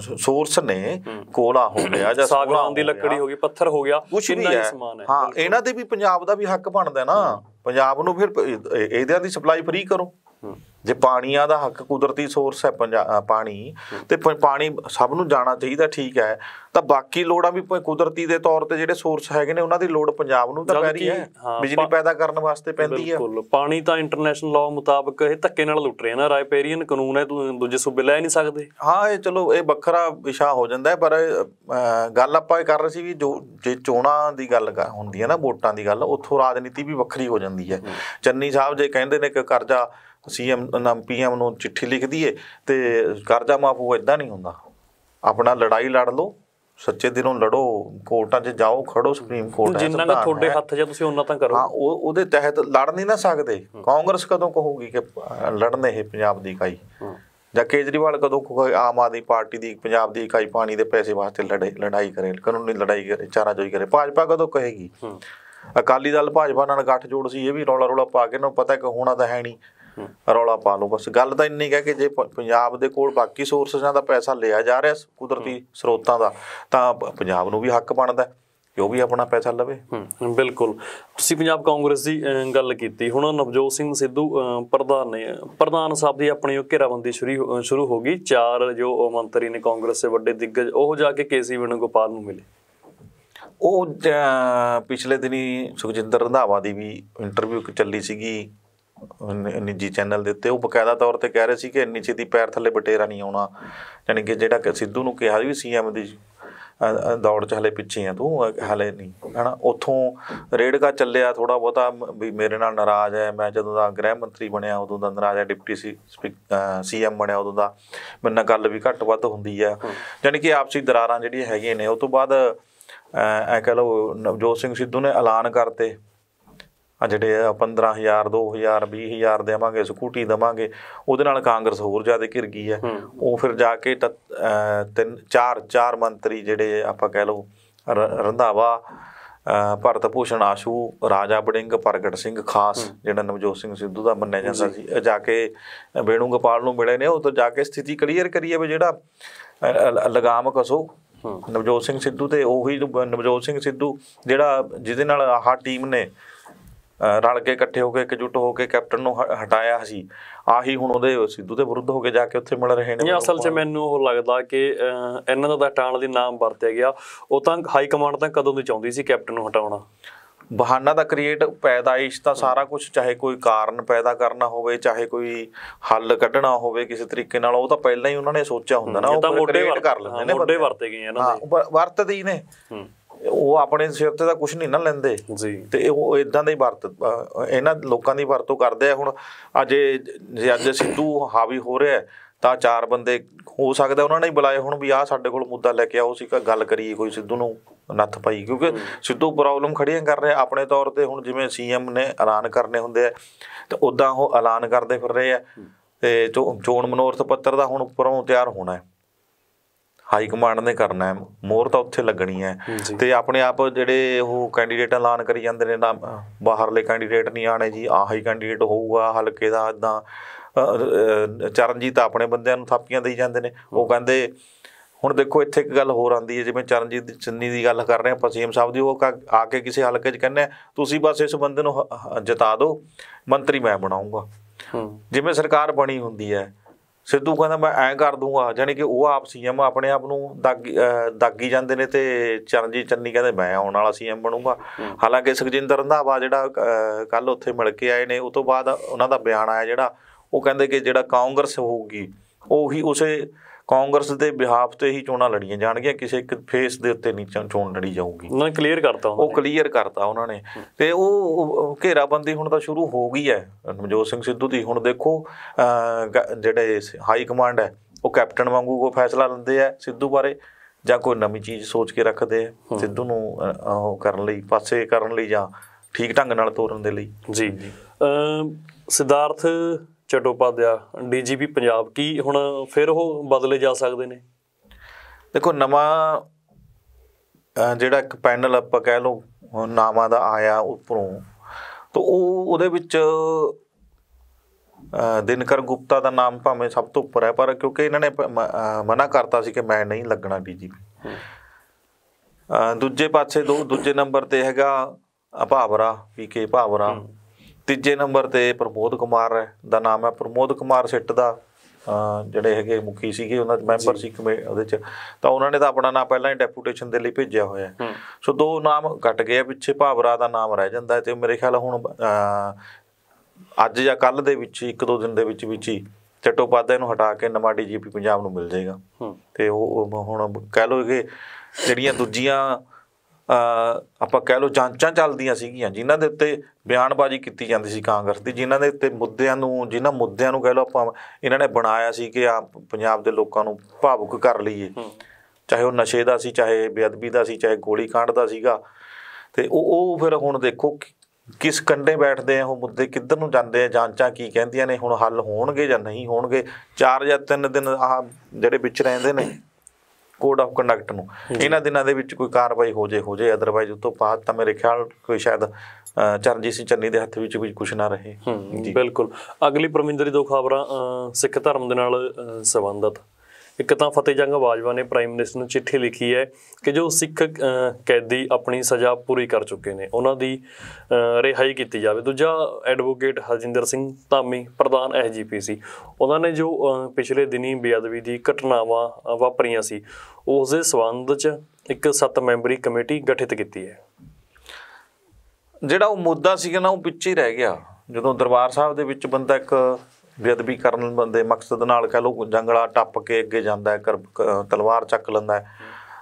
ਸੋਰਸ ਨੇ ਕੋਲਾ ਹੋ ਗਿਆ ਜਾਂ ਸਾਗਰਾਂ ਦੀ ਲੱਕੜੀ ਹੋ ਗਈ ਪੱਥਰ ਹੋ ਗਿਆ ਕਿੰਨਾ ਹੀ ਸਮਾਨ ਹੈ ਹਾਂ ਇਹਨਾਂ ਤੇ ਵੀ ਪੰਜਾਬ ਦਾ ਵੀ ਹੱਕ ਬਣਦਾ ਨਾ ਪੰਜਾਬ ਨੂੰ ਫਿਰ ਇਹਦਿਆਂ ਦੀ ਸਪਲਾਈ ਫ੍ਰੀ ਕਰੋ ਜੇ ਪਾਣੀਆਂ ਦਾ ਹੱਕ ਕੁਦਰਤੀ ਸੋਰਸ ਹੈ ਪਾਣੀ ਤੇ ਪਾਣੀ ਸਭ ਨੂੰ ਜਾਣਾ ਚਾਹੀਦਾ ਠੀਕ ਹੈ ਤਾਂ ਬਾਕੀ ਲੋੜਾਂ ਵੀ ਕੁਦਰਤੀ ਦੇ ਤੌਰ ਤੇ ਜਿਹੜੇ ਸੋਰਸ ਹੈਗੇ ਨੇ ਉਹਨਾਂ ਦੀ ਲੋੜ ਪੰਜਾਬ ਨੂੰ ਤਾਂ ਪੈ ਰਹੀ ਹੈ ਬਿਜਲੀ ਪੈਦਾ ਕਰਨ ਵਾਸਤੇ ਪੈਂਦੀ ਹੈ ਬਿਲਕੁਲ ਪਾਣੀ ਤਾਂ ਇੰਟਰਨੈਸ਼ਨਲ ਲਾਅ ਮੁਤਾਬਕ ਇਹ ਧੱਕੇ ਨਾਲ ਲੁੱਟ ਰਹੇ ਨਾ ਰਾਇਪੇਰੀਅਨ ਕਾਨੂੰਨ ਹੈ ਦੂਜੇ ਸੂਬੇ ਲੈ ਨਹੀਂ ਸਕਦੇ ਹਾਂ ਇਹ ਚਲੋ ਇਹ ਵੱਖਰਾ ਵਿਸ਼ਾ ਹੋ ਜਾਂਦਾ ਪਰ ਗੱਲ ਆਪਾਂ ਇਹ ਕਰ ਰਹੇ ਸੀ ਵੀ ਜੋ ਜੇ ਚੋਣਾਂ ਦੀ ਗੱਲ ਹੁੰਦੀ ਹੈ ਨਾ ਵੋਟਾਂ ਦੀ ਗੱਲ ਉੱਥੋਂ ਰਾਜਨੀਤੀ ਵੀ ਵੱਖਰੀ ਹੋ ਜਾਂਦੀ ਹੈ ਚੰਨੀ ਸਾਹਿਬ ਜੇ ਕਹਿੰਦੇ ਨੇ ਕਿ ਕਰਜ਼ਾ ਸੀਐਮ ਨਾ ਪੀਐਮ ਨੂੰ ਚਿੱਠੀ ਲਿਖ ਦਈਏ ਤੇ ਕਰਜ਼ਾ ਮਾਫ ਹੋ ਇਦਾਂ ਨਹੀਂ ਹੁੰਦਾ ਆਪਣਾ ਲੜਾਈ ਲੜ ਲਓ ਸੱਚੇ ਦਿਨੋਂ ਲੜੋ ਕੋਰਟਾਂ 'ਚ ਜਾਓ ਖੜੋ ਸੁਪਰੀਮ ਕੋਰਟ ਹੈ ਜਿੰਨਾ ਤੁਹਾਡੇ ਹੱਥ 'ਚ ਤੁਸੀਂ ਉਹਨਾਂ ਤਾਂ ਕਰੋ ਹਾਂ ਉਹ ਉਹਦੇ ਤਹਿਤ ਲੜ ਨਹੀਂ ਨਾ ਸਕਦੇ ਕਾਂਗਰਸ ਕਦੋਂ ਕਹੂਗੀ ਕਿ ਲੜਨ ਇਹ ਪੰਜਾਬ ਦੀ ਇਕਾਈ ਜਾਂ ਕੇਜਰੀਵਾਲ ਕਦੋਂ ਆਮ ਆਦਮੀ ਪਾਰਟੀ ਦੀ ਪੰਜਾਬ ਦੀ ਇਕਾਈ ਪਾਣੀ ਦੇ ਪੈਸੇ ਵਾਸਤੇ ਲੜੇ ਲੜਾਈ ਕਰੇ ਕਾਨੂੰਨੀ ਲੜਾਈ ਕਰੇ ਚਾਰਾ ਜੋਈ ਕਰੇ ਭਾਜਪਾ ਕਦੋਂ ਕਹੇਗੀ ਅਕਾਲੀ ਦਲ ਭਾਜਪਾ ਨਾਲ ਗੱਠ ਜੋੜ ਸੀ ਇਹ ਵੀ ਰੌਲਾ ਰੌਲਾ ਪਾ ਕੇ ਨੂੰ ਪਤਾ ਕਿ ਹੋਣਾ ਤਾਂ ਹੈ ਨਹੀਂ ਰੌਲਾ ਪਾ ਲੂ ਬਸ ਗੱਲ ਤਾਂ ਇੰਨੀ ਕਹਿ ਕੇ ਜੇ ਪੰਜਾਬ ਦੇ ਕੋਲ ਬਾਕੀ ਸੋਰਸਾਂ ਦਾ ਪੈਸਾ ਲਿਆ ਜਾ ਰਿਹਾ ਕੁਦਰਤੀ ਸਰੋਤਾਂ ਦਾ ਤਾਂ ਪੰਜਾਬ ਨੂੰ ਵੀ ਹੱਕ ਬਣਦਾ ਕਿ ਉਹ ਵੀ ਆਪਣਾ ਪੈਸਾ ਲਵੇ ਬਿਲਕੁਲ ਤੁਸੀਂ ਪੰਜਾਬ ਕਾਂਗਰਸ ਦੀ ਗੱਲ ਕੀਤੀ ਹੁਣ ਨਵਜੋਤ ਸਿੰਘ ਸਿੱਧੂ ਪ੍ਰਧਾਨ ਨੇ ਪ੍ਰਧਾਨ ਸਾਹਿਬ ਦੀ ਆਪਣੀ ਉਹ ਘੇਰਾਬੰਦੀ ਸ਼ੁਰੂ ਸ਼ੁਰੂ ਹੋ ਗਈ ਚਾਰ ਜੋ ਮੰਤਰੀ ਨੇ ਕਾਂਗਰਸ ਦੇ ਵੱਡੇ ਦਿੱਗਜ ਉਹ ਜਾ ਕੇ ਕੇਸੀ ਗੋਪਾਲ ਨੂੰ ਮਿਲੇ ਉਹ ਪਿਛਲੇ ਦਿਨੀ ਸੁਖਜਿੰਦਰ ਰੰਧਾਵਾ ਦੀ ਵੀ ਇੰਟਰਵਿਊ ਚੱਲੀ ਸੀਗੀ ਨਿੱਜੀ ਚੈਨਲ ਦੇ ਉੱਤੇ ਉਹ ਬਕਾਇਦਾ ਤੌਰ ਤੇ ਕਹਿ ਰਹੇ ਸੀ ਕਿ ਇੰਨੀ ਛੇਤੀ ਪੈਰ ਥੱਲੇ ਬਟੇਰਾ ਨਹੀਂ ਆਉਣਾ ਯਾਨੀ ਕਿ ਜਿਹੜਾ ਸਿੱਧੂ ਨੂੰ ਕਿਹਾ ਵੀ ਸੀਐਮ ਦੀ ਦੌੜ ਚ ਹਲੇ ਪਿੱਛੇ ਆ ਤੂੰ ਹਲੇ ਨਹੀਂ ਹਨਾ ਉਥੋਂ ਰੇੜਕਾ ਚੱਲਿਆ ਥੋੜਾ ਬਹੁਤਾ ਵੀ ਮੇਰੇ ਨਾਲ ਨਾਰਾਜ਼ ਹੈ ਮੈਂ ਜਦੋਂ ਦਾ ਗ੍ਰਹਿ ਮੰਤਰੀ ਬਣਿਆ ਉਦੋਂ ਦਾ ਨਾਰਾਜ਼ ਹੈ ਡਿਪਟੀ ਸੀਐਮ ਬਣਿਆ ਉਦੋਂ ਦਾ ਮੇਰੇ ਨਾਲ ਗੱਲ ਵੀ ਘੱਟ ਵੱਧ ਹੁੰਦੀ ਹੈ ਯਾਨੀ ਕਿ ਆਪਸੀ ਦਰਾਰਾਂ ਜਿਹੜੀਆਂ ਹੈਗੀਆਂ ਨੇ ਉਸ ਤੋਂ ਬਾਅਦ ਐ ਕਹ ਲਓ ਨਵਜੋਤ ਸਿੰਘ ਸਿੱਧੂ ਨੇ ਐਲਾਨ ਕਰਤੇ ਆ ਜਿਹੜੇ ਆ 15000 2000 20000 ਦੇਵਾਂਗੇ ਸਕੂਟੀ ਦੇਵਾਂਗੇ ਉਹਦੇ ਨਾਲ ਕਾਂਗਰਸ ਹੋਰ ਜ਼ਿਆਦਾ ਘਿਰ ਗਈ ਹੈ ਉਹ ਫਿਰ ਜਾ ਕੇ ਤਿੰਨ ਚਾਰ ਚਾਰ ਮੰਤਰੀ ਜਿਹੜੇ ਆਪਾਂ ਕਹਿ ਲਓ ਰੰਧਾਵਾ ਭਰਤ ਭੂਸ਼ਣ ਆਸ਼ੂ ਰਾਜਾ ਬੜਿੰਗ ਪ੍ਰਗਟ ਸਿੰਘ ਖਾਸ ਜਿਹੜਾ ਨਵਜੋਤ ਸਿੰਘ ਸਿੱਧੂ ਦਾ ਮੰਨਿਆ ਜਾਂਦਾ ਸੀ ਜਾ ਕੇ ਬੇਣੂ ਗੋਪਾਲ ਨੂੰ ਮਿਲੇ ਨੇ ਉਹ ਤੋਂ ਜਾ ਕੇ ਸਥਿਤੀ ਕਲੀਅਰ ਕਰੀਏ ਵੀ ਜਿਹੜਾ ਲਗਾਮ ਕਸੋ ਨਵਜੋਤ ਸਿੰਘ ਸਿੱਧੂ ਤੇ ਉਹੀ ਨਵਜੋਤ ਸਿੰਘ ਸਿੱਧੂ ਜਿਹੜਾ ਜਿਹਦੇ ਨਾਲ ਆਹ ਟੀਮ ਨੇ ਰਲ ਕੇ ਇਕੱਠੇ ਹੋ ਕੇ ਇਕਜੁੱਟ ਹੋ ਕੇ ਕੈਪਟਨ ਨੂੰ ਹਟਾਇਆ ਸੀ ਆਹੀ ਹੁਣ ਉਹਦੇ ਸਿੱਧੂ ਦੇ ਵਿਰੁੱਧ ਹੋ ਕੇ ਜਾ ਕੇ ਉੱਥੇ ਮਿਲ ਰਹੇ ਨੇ ਅਸਲ 'ਚ ਮੈਨੂੰ ਉਹ ਲੱਗਦਾ ਕਿ ਇਹਨਾਂ ਦਾ ਟਾਣ ਦੇ ਨਾਮ ਵਰਤਿਆ ਗਿਆ ਉਹ ਤਾਂ ਹਾਈ ਕਮਾਂਡ ਤਾਂ ਕਦੋਂ ਦੀ ਚਾਹੁੰਦੀ ਸੀ ਕੈਪਟਨ ਨੂੰ ਹਟਾਉਣਾ ਬਹਾਨਾ ਦਾ ਕ੍ਰੀਏਟ ਪੈਦਾਇਸ਼ ਤਾਂ ਸਾਰਾ ਕੁਝ ਚਾਹੇ ਕੋਈ ਕਾਰਨ ਪੈਦਾ ਕਰਨਾ ਹੋਵੇ ਚਾਹੇ ਕੋਈ ਹੱਲ ਕੱਢਣਾ ਹੋਵੇ ਕਿਸੇ ਤਰੀਕੇ ਨਾਲ ਉਹ ਤਾਂ ਪਹਿਲਾਂ ਹੀ ਉਹਨਾਂ ਨੇ ਸੋਚਿਆ ਹੁੰਦਾ ਨਾ ਉਹ ਤਾਂ ਕਰ ਲੈਂਦੇ ਨੇ ਮੋਢੇ ਵਰਤੇ ਗਏ ਇਹਨਾਂ ਦੇ ਵਰਤਦੇ ਹੀ ਨੇ ਉਹ ਆਪਣੇ ਸਿਰ ਤੇ ਤਾਂ ਕੁਝ ਨਹੀਂ ਨਾ ਲੈਂਦੇ ਤੇ ਉਹ ਇਦਾਂ ਦਾ ਹੀ ਵਰਤ ਇਹਨਾਂ ਲੋਕਾਂ ਦੀ ਵਰਤੋਂ ਕਰਦੇ ਆ ਹੁਣ ਅਜੇ ਜੇ ਅੱਜ ਸਿੱਧੂ ਹਾਵੀ ਹੋ ਰਿਹਾ ਤਾਂ ਚਾਰ ਬੰਦੇ ਹੋ ਸਕਦਾ ਉਹਨਾਂ ਨੇ ਹੀ ਬੁਲਾਏ ਹੁਣ ਵੀ ਆ ਸਾਡੇ ਕੋਲ ਮੁੱਦਾ ਲੈ ਕੇ ਆਓ ਸੀ ਕਿ ਗੱਲ ਕਰੀਏ ਕੋਈ ਸਿੱਧੂ ਨੂੰ ਨੱਥ ਪਾਈ ਕਿਉਂਕਿ ਸਿੱਧੂ ਪ੍ਰੋਬਲਮ ਖੜੀਆਂ ਕਰ ਰਿਹਾ ਆਪਣੇ ਤੌਰ ਤੇ ਹੁਣ ਜਿਵੇਂ ਸੀਐਮ ਨੇ ਐਲਾਨ ਕਰਨੇ ਹੁੰਦੇ ਆ ਤੇ ਉਦਾਂ ਉਹ ਐਲਾਨ ਕਰਦੇ ਫਿਰ ਰਹੇ ਆ ਤੇ ਜੋ ਚੋਣ ਮਨੋਰਥ ਪੱਤਰ ਦਾ ਹੁਣ ਉੱਪਰੋਂ ਤਿਆਰ ਹੋਣਾ ਹੈ ਹਾਈ ਕਮਾਂਡ ਨੇ ਕਰਨਾ ਹੈ ਤਾਂ ਉੱਥੇ ਲੱਗਣੀ ਹੈ ਤੇ ਆਪਣੇ ਆਪ ਜਿਹੜੇ ਉਹ ਕੈਂਡੀਡੇਟ ਐਲਾਨ ਕਰੀ ਜਾਂਦੇ ਨੇ ਨਾ ਬਾਹਰਲੇ ਕੈਂਡੀਡੇਟ ਨਹੀਂ ਆਣੇ ਜੀ ਆਹੀ ਕੈਂਡੀਡੇਟ ਹੋਊਗਾ ਹਲਕੇ ਦਾ ਇਦਾਂ ਚਰਨਜੀਤ ਆਪਣੇ ਬੰਦਿਆਂ ਨੂੰ ਥਾਪੀਆਂ ਦੇਈ ਜਾਂਦੇ ਨੇ ਉਹ ਕਹਿੰਦੇ ਹੁਣ ਦੇਖੋ ਇੱਥੇ ਇੱਕ ਗੱਲ ਹੋਰ ਆਂਦੀ ਹੈ ਜਿਵੇਂ ਚਰਨਜੀਤ ਚੰਨੀ ਦੀ ਗੱਲ ਕਰ ਰਹੇ ਆਂ ਪਸੀਮ ਸਾਹਿਬ ਦੀ ਉਹ ਆ ਕੇ ਕਿਸੇ ਹਲਕੇ 'ਚ ਕਹਿੰਨੇ ਤੁਸੀਂ ਬਸ ਇਸ ਬੰਦੇ ਨੂੰ ਜਿਤਾ ਦਿਓ ਮੰਤਰੀ ਮੈਂ ਬਣਾਉਂਗਾ ਜਿਵੇਂ ਸਰਕਾਰ ਬਣੀ ਹੁੰਦੀ ਹੈ ਸਿੱਧੂ ਕਹਿੰਦਾ ਮੈਂ ਐਂ ਕਰ ਦੂੰਗਾ ਜਾਨੀ ਕਿ ਉਹ ਆਪ ਸੀਐਮ ਆਪਣੇ ਆਪ ਨੂੰ ਦਾਗੀ ਜਾਂਦੇ ਨੇ ਤੇ ਚਰਨਜੀਤ ਚੰਨੀ ਕਹਿੰਦੇ ਮੈਂ ਆਉਣ ਵਾਲਾ ਸੀਐਮ ਬਣੂੰਗਾ ਹਾਲਾਂਕਿ ਸੁਖਜਿੰਦਰ ਰੰਧਾਵਾ ਜਿਹੜਾ ਕੱਲ ਉੱਥੇ ਮਿਲ ਕੇ ਆਏ ਨੇ ਉਸ ਤੋਂ ਬਾਅਦ ਉਹਨਾਂ ਦਾ ਬਿਆਨ ਆਇਆ ਜਿਹੜਾ ਉਹ ਕਹਿੰਦੇ ਕਿ ਜਿਹੜਾ ਕਾਂਗਰਸ ਹੋਊਗੀ ਉਹੀ ਉਸੇ ਕਾਂਗਰਸ ਦੇ ਬਿਹਾਫ ਤੇ ਹੀ ਚੋਣਾਂ ਲੜੀਆਂ ਜਾਣਗੀਆਂ ਕਿਸੇ ਇੱਕ ਫੇਸ ਦੇ ਉੱਤੇ ਨਹੀਂ ਚੋਣ ਲੜੀ ਜਾਊਗੀ ਉਹਨਾਂ ਨੇ ਕਲੀਅਰ ਕਰਤਾ ਉਹ ਕਲੀਅਰ ਕਰਤਾ ਉਹਨਾਂ ਨੇ ਤੇ ਉਹ ਘੇਰਾਬੰਦੀ ਹੁਣ ਤਾਂ ਸ਼ੁਰੂ ਹੋ ਗਈ ਹੈ ਨਵਜੋਤ ਸਿੰਘ ਸਿੱਧੂ ਦੀ ਹੁਣ ਦੇਖੋ ਜਿਹੜੇ ਹਾਈ ਕਮਾਂਡ ਹੈ ਉਹ ਕੈਪਟਨ ਵਾਂਗੂ ਕੋ ਫੈਸਲਾ ਲੈਂਦੇ ਆ ਸਿੱਧੂ ਬਾਰੇ ਜਾਂ ਕੋਈ ਨਵੀਂ ਚੀਜ਼ ਸੋਚ ਕੇ ਰੱਖਦੇ ਆ ਸਿੱਧੂ ਨੂੰ ਉਹ ਕਰਨ ਲਈ ਪਾਸੇ ਕਰਨ ਲਈ ਜਾਂ ਠੀਕ ਢੰਗ ਨਾਲ ਤੋਰਨ ਦੇ ਲਈ ਜੀ ਸਿਧਾਰਥ ਚਟੋਪਾਧਿਆ ਡੀਜੀਪੀ ਪੰਜਾਬ ਕੀ ਹੁਣ ਫਿਰ ਉਹ ਬਦਲੇ ਜਾ ਸਕਦੇ ਨੇ ਦੇਖੋ ਨਵਾਂ ਜਿਹੜਾ ਇੱਕ ਪੈਨਲ ਆਪਾਂ ਕਹਿ ਲਓ ਨਾਮਾਂ ਦਾ ਆਇਆ ਉੱਪਰੋਂ ਤਾਂ ਉਹ ਉਹਦੇ ਵਿੱਚ ਦਿਨਕਰ ਗੁਪਤਾ ਦਾ ਨਾਮ ਭਾਵੇਂ ਸਭ ਤੋਂ ਉੱਪਰ ਹੈ ਪਰ ਕਿਉਂਕਿ ਇਹਨਾਂ ਨੇ ਮਨਾ ਕਰਤਾ ਸੀ ਕਿ ਮੈਂ ਨਹੀਂ ਲੱਗਣਾ ਡੀਜੀਪੀ ਦੂਜੇ ਪਾਸੇ ਦੋ ਦੂਜੇ ਨੰਬਰ ਤੇ ਹੈਗਾ ਭਾਵਰਾ ਪੀਕੇ ਭਾਵਰਾ ਤੀਜੇ ਨੰਬਰ ਤੇ ਪ੍ਰਮੋਦ ਕੁਮਾਰ ਦਾ ਨਾਮ ਹੈ ਪ੍ਰਮੋਦ ਕੁਮਾਰ ਸਿੱਟ ਦਾ ਜਿਹੜੇ ਹੈਗੇ ਮੁਖੀ ਸੀਗੇ ਉਹਨਾਂ ਦੇ ਮੈਂਬਰ ਸੀ ਕਮੇਟੀ ਉਹਦੇ ਚ ਤਾਂ ਉਹਨਾਂ ਨੇ ਤਾਂ ਆਪਣਾ ਨਾਮ ਪਹਿਲਾਂ ਹੀ ਡੈਪੂਟੇਸ਼ਨ ਦੇ ਲਈ ਭੇਜਿਆ ਹੋਇਆ ਸੋ ਦੋ ਨਾਮ ਘਟ ਗਏ ਪਿੱਛੇ ਭਾਵਰਾ ਦਾ ਨਾਮ ਰਹਿ ਜਾਂਦਾ ਤੇ ਮੇਰੇ ਖਿਆਲ ਹੁਣ ਅੱਜ ਜਾਂ ਕੱਲ ਦੇ ਵਿੱਚ ਇੱਕ ਦੋ ਦਿਨ ਦੇ ਵਿੱਚ ਵਿੱਚ ਹੀ ਚਟੋਪਾਧਿਆ ਨੂੰ ਹਟਾ ਕੇ ਨਵਾਂ ਡੀਜੀਪੀ ਪੰਜਾਬ ਨੂੰ ਮਿਲ ਜਾਏਗਾ ਤੇ ਉਹ ਹੁਣ ਕਹਿ ਲੋ ਕਿ ਜਿਹੜੀਆਂ ਦੂਜੀਆਂ ਆਪਾਂ ਕਹਿ ਲਓ ਜਾਂਚਾਂ ਚੱਲਦੀਆਂ ਸੀਗੀਆਂ ਜਿਨ੍ਹਾਂ ਦੇ ਉੱਤੇ ਬਿਆਨਬਾਜ਼ੀ ਕੀਤੀ ਜਾਂਦੀ ਸੀ ਕਾਂਗਰਸ ਦੀ ਜਿਨ੍ਹਾਂ ਦੇ ਉੱਤੇ ਮੁੱਦਿਆਂ ਨੂੰ ਜਿਨ੍ਹਾਂ ਮੁੱਦਿਆਂ ਨੂੰ ਕਹਿ ਲਓ ਆਪਾਂ ਇਹਨਾਂ ਨੇ ਬਣਾਇਆ ਸੀ ਕਿ ਆ ਪੰਜਾਬ ਦੇ ਲੋਕਾਂ ਨੂੰ ਭਾਵੁਕ ਕਰ ਲਈਏ ਚਾਹੇ ਉਹ ਨਸ਼ੇ ਦਾ ਸੀ ਚਾਹੇ ਬੇਅਦਬੀ ਦਾ ਸੀ ਚਾਹੇ ਗੋਲੀ ਕਾਂਡ ਦਾ ਸੀਗਾ ਤੇ ਉਹ ਉਹ ਫਿਰ ਹੁਣ ਦੇਖੋ ਕਿਸ ਕੰਡੇ ਬੈਠਦੇ ਆ ਉਹ ਮੁੱਦੇ ਕਿੱਧਰ ਨੂੰ ਜਾਂਦੇ ਆ ਜਾਂਚਾਂ ਕੀ ਕਹਿੰਦੀਆਂ ਨੇ ਹੁਣ ਹੱਲ ਹੋਣਗੇ ਜਾਂ ਨਹੀਂ ਹੋਣਗੇ ਚਾਰ ਜਾਂ ਤਿੰਨ ਦਿਨ ਆ ਜਿਹੜੇ ਵਿੱਚ ਰਹਿੰਦੇ ਨੇ ਕੋਡ ਆਫ ਕੰਡਕਟ ਨੂੰ ਇਹਨਾਂ ਦਿਨਾਂ ਦੇ ਵਿੱਚ ਕੋਈ ਕਾਰਵਾਈ ਹੋ ਜੇ ਹੋ ਜੇ ਅਦਰਵਾਇਜ਼ ਉਤੋਂ ਬਾਅਦ ਤਾਂ ਮੇਰੇ ਖਿਆਲ ਕੋਈ ਸ਼ਾਇਦ ਚਰਨਜੀਤ ਸਿੰਘ ਚੰਨੀ ਦੇ ਹੱਥ ਵਿੱਚ ਵੀ ਕੁਝ ਨਾ ਰਹੇ ਬਿਲਕੁਲ ਅਗਲੀ ਪਰਮਿੰਦਰੀ ਦੋ ਖਬਰਾਂ ਸਿੱਖ ਧਰਮ ਦੇ ਨਾਲ ਸੰਬੰਧਤ ਇੱਕ ਤਾਂ ਫਤਿਹ ਜੰਗ ਬਾਜਵਾ ਨੇ ਪ੍ਰਾਈਮ ਮਿਨਿਸਟਰ ਨੂੰ ਚਿੱਠੀ ਲਿਖੀ ਹੈ ਕਿ ਜੋ ਸਿੱਖ ਕੈਦੀ ਆਪਣੀ ਸਜ਼ਾ ਪੂਰੀ ਕਰ ਚੁੱਕੇ ਨੇ ਉਹਨਾਂ ਦੀ ਰਿਹਾਈ ਕੀਤੀ ਜਾਵੇ ਦੂਜਾ ਐਡਵੋਕੇਟ ਹਰਜਿੰਦਰ ਸਿੰਘ ਧਾਮੀ ਪ੍ਰਧਾਨ ਸੀ ਉਹਨਾਂ ਨੇ ਜੋ ਪਿਛਲੇ ਦਿਨੀ ਬੇਅਦਬੀ ਦੀ ਘਟਨਾਵਾਂ ਵਾਪਰੀਆਂ ਸੀ ਉਸ ਦੇ ਸਬੰਧ 'ਚ ਇੱਕ 7 ਮੈਂਬਰੀ ਕਮੇਟੀ ਗਠਿਤ ਕੀਤੀ ਹੈ ਜਿਹੜਾ ਉਹ ਮੁੱਦਾ ਸੀਗਾ ਨਾ ਉਹ ਪਿੱਛੇ ਰਹਿ ਗਿਆ ਜਦੋਂ ਦਰਬਾਰ ਸਾਹਿਬ ਦੇ ਵਿੱਚ ਬੰਦਾ ਇੱਕ ਬੇਅਦਬੀ ਕਰਨ ਦੇ ਮਕਸਦ ਨਾਲ ਕਹ ਲੋ ਜੰਗਲਾ ਟੱਪ ਕੇ ਅੱਗੇ ਜਾਂਦਾ ਹੈ ਤਲਵਾਰ ਚੱਕ ਲੈਂਦਾ ਹੈ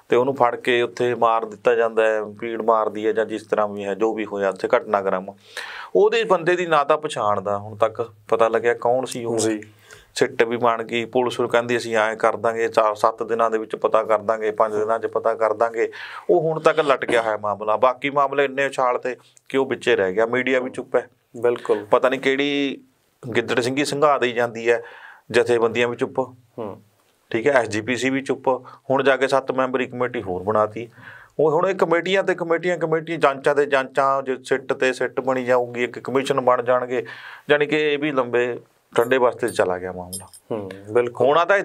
ਤੇ ਉਹਨੂੰ ਫੜ ਕੇ ਉੱਥੇ ਮਾਰ ਦਿੱਤਾ ਜਾਂਦਾ ਹੈ ਪੀੜ ਮਾਰਦੀ ਹੈ ਜਾਂ ਜਿਸ ਤਰ੍ਹਾਂ ਵੀ ਹੈ ਜੋ ਵੀ ਹੋਇਆ ਉੱਥੇ ਘਟਨਾਕ੍ਰਮ ਉਹਦੇ ਬੰਦੇ ਦੀ ਨਾ ਤਾਂ ਪਛਾਣ ਦਾ ਹੁਣ ਤੱਕ ਪਤਾ ਲੱਗਿਆ ਕੌਣ ਸੀ ਉਹ ਜੀ ਸਿੱਟ ਵੀ ਬਣ ਗਈ ਪੁਲਿਸ ਨੂੰ ਕਹਿੰਦੀ ਅਸੀਂ ਐ ਕਰ ਦਾਂਗੇ 4-7 ਦਿਨਾਂ ਦੇ ਵਿੱਚ ਪਤਾ ਕਰ ਦਾਂਗੇ 5 ਦਿਨਾਂ 'ਚ ਪਤਾ ਕਰ ਦਾਂਗੇ ਉਹ ਹੁਣ ਤੱਕ ਲਟਕਿਆ ਹੋਇਆ ਮਾਮਲਾ ਬਾਕੀ ਮਾਮਲੇ ਇੰਨੇ ਉਛਾਲ ਤੇ ਕਿ ਉਹ ਵਿੱਚੇ ਰਹਿ ਗਿਆ ਮੀਡੀਆ ਵੀ ਚੁੱਪ ਹੈ ਬਿਲਕੁਲ ਪਤਾ ਨਹੀਂ ਕਿਹੜੀ ਗਿੱਦੜ ਸਿੰਘੀ ਸੰਘਾ ਦੇ ਜਾਂਦੀ ਹੈ ਜਥੇਬੰਦੀਆਂ ਵਿੱਚ ਚੁੱਪ ਹੂੰ ਠੀਕ ਹੈ ਐਸਜੀਪੀਸੀ ਵੀ ਚੁੱਪ ਹੁਣ ਜਾ ਕੇ ਸੱਤ ਮੈਂਬਰੀ ਕਮੇਟੀ ਹੋਰ ਬਣਾਤੀ ਉਹ ਹੁਣ ਇਹ ਕਮੇਟੀਆਂ ਤੇ ਕਮੇਟੀਆਂ ਕਮੇਟੀਆਂ ਜਾਂਚਾਂ ਤੇ ਜਾਂਚਾਂ ਜੇ ਸਿੱਟ ਤੇ ਸਿੱਟ ਬਣੀ ਜਾਊਗੀ ਇੱਕ ਕਮਿਸ਼ਨ ਬਣ ਜਾਣਗੇ ਯਾਨੀ ਕਿ ਇਹ ਵੀ ਲੰਬੇ ਠੰਡੇ ਵਾਸਤੇ ਚਲਾ ਗਿਆ ਮਾਮਲਾ ਹੂੰ ਬਿਲਕੁਲ ਹੋਣਾ ਤਾਂ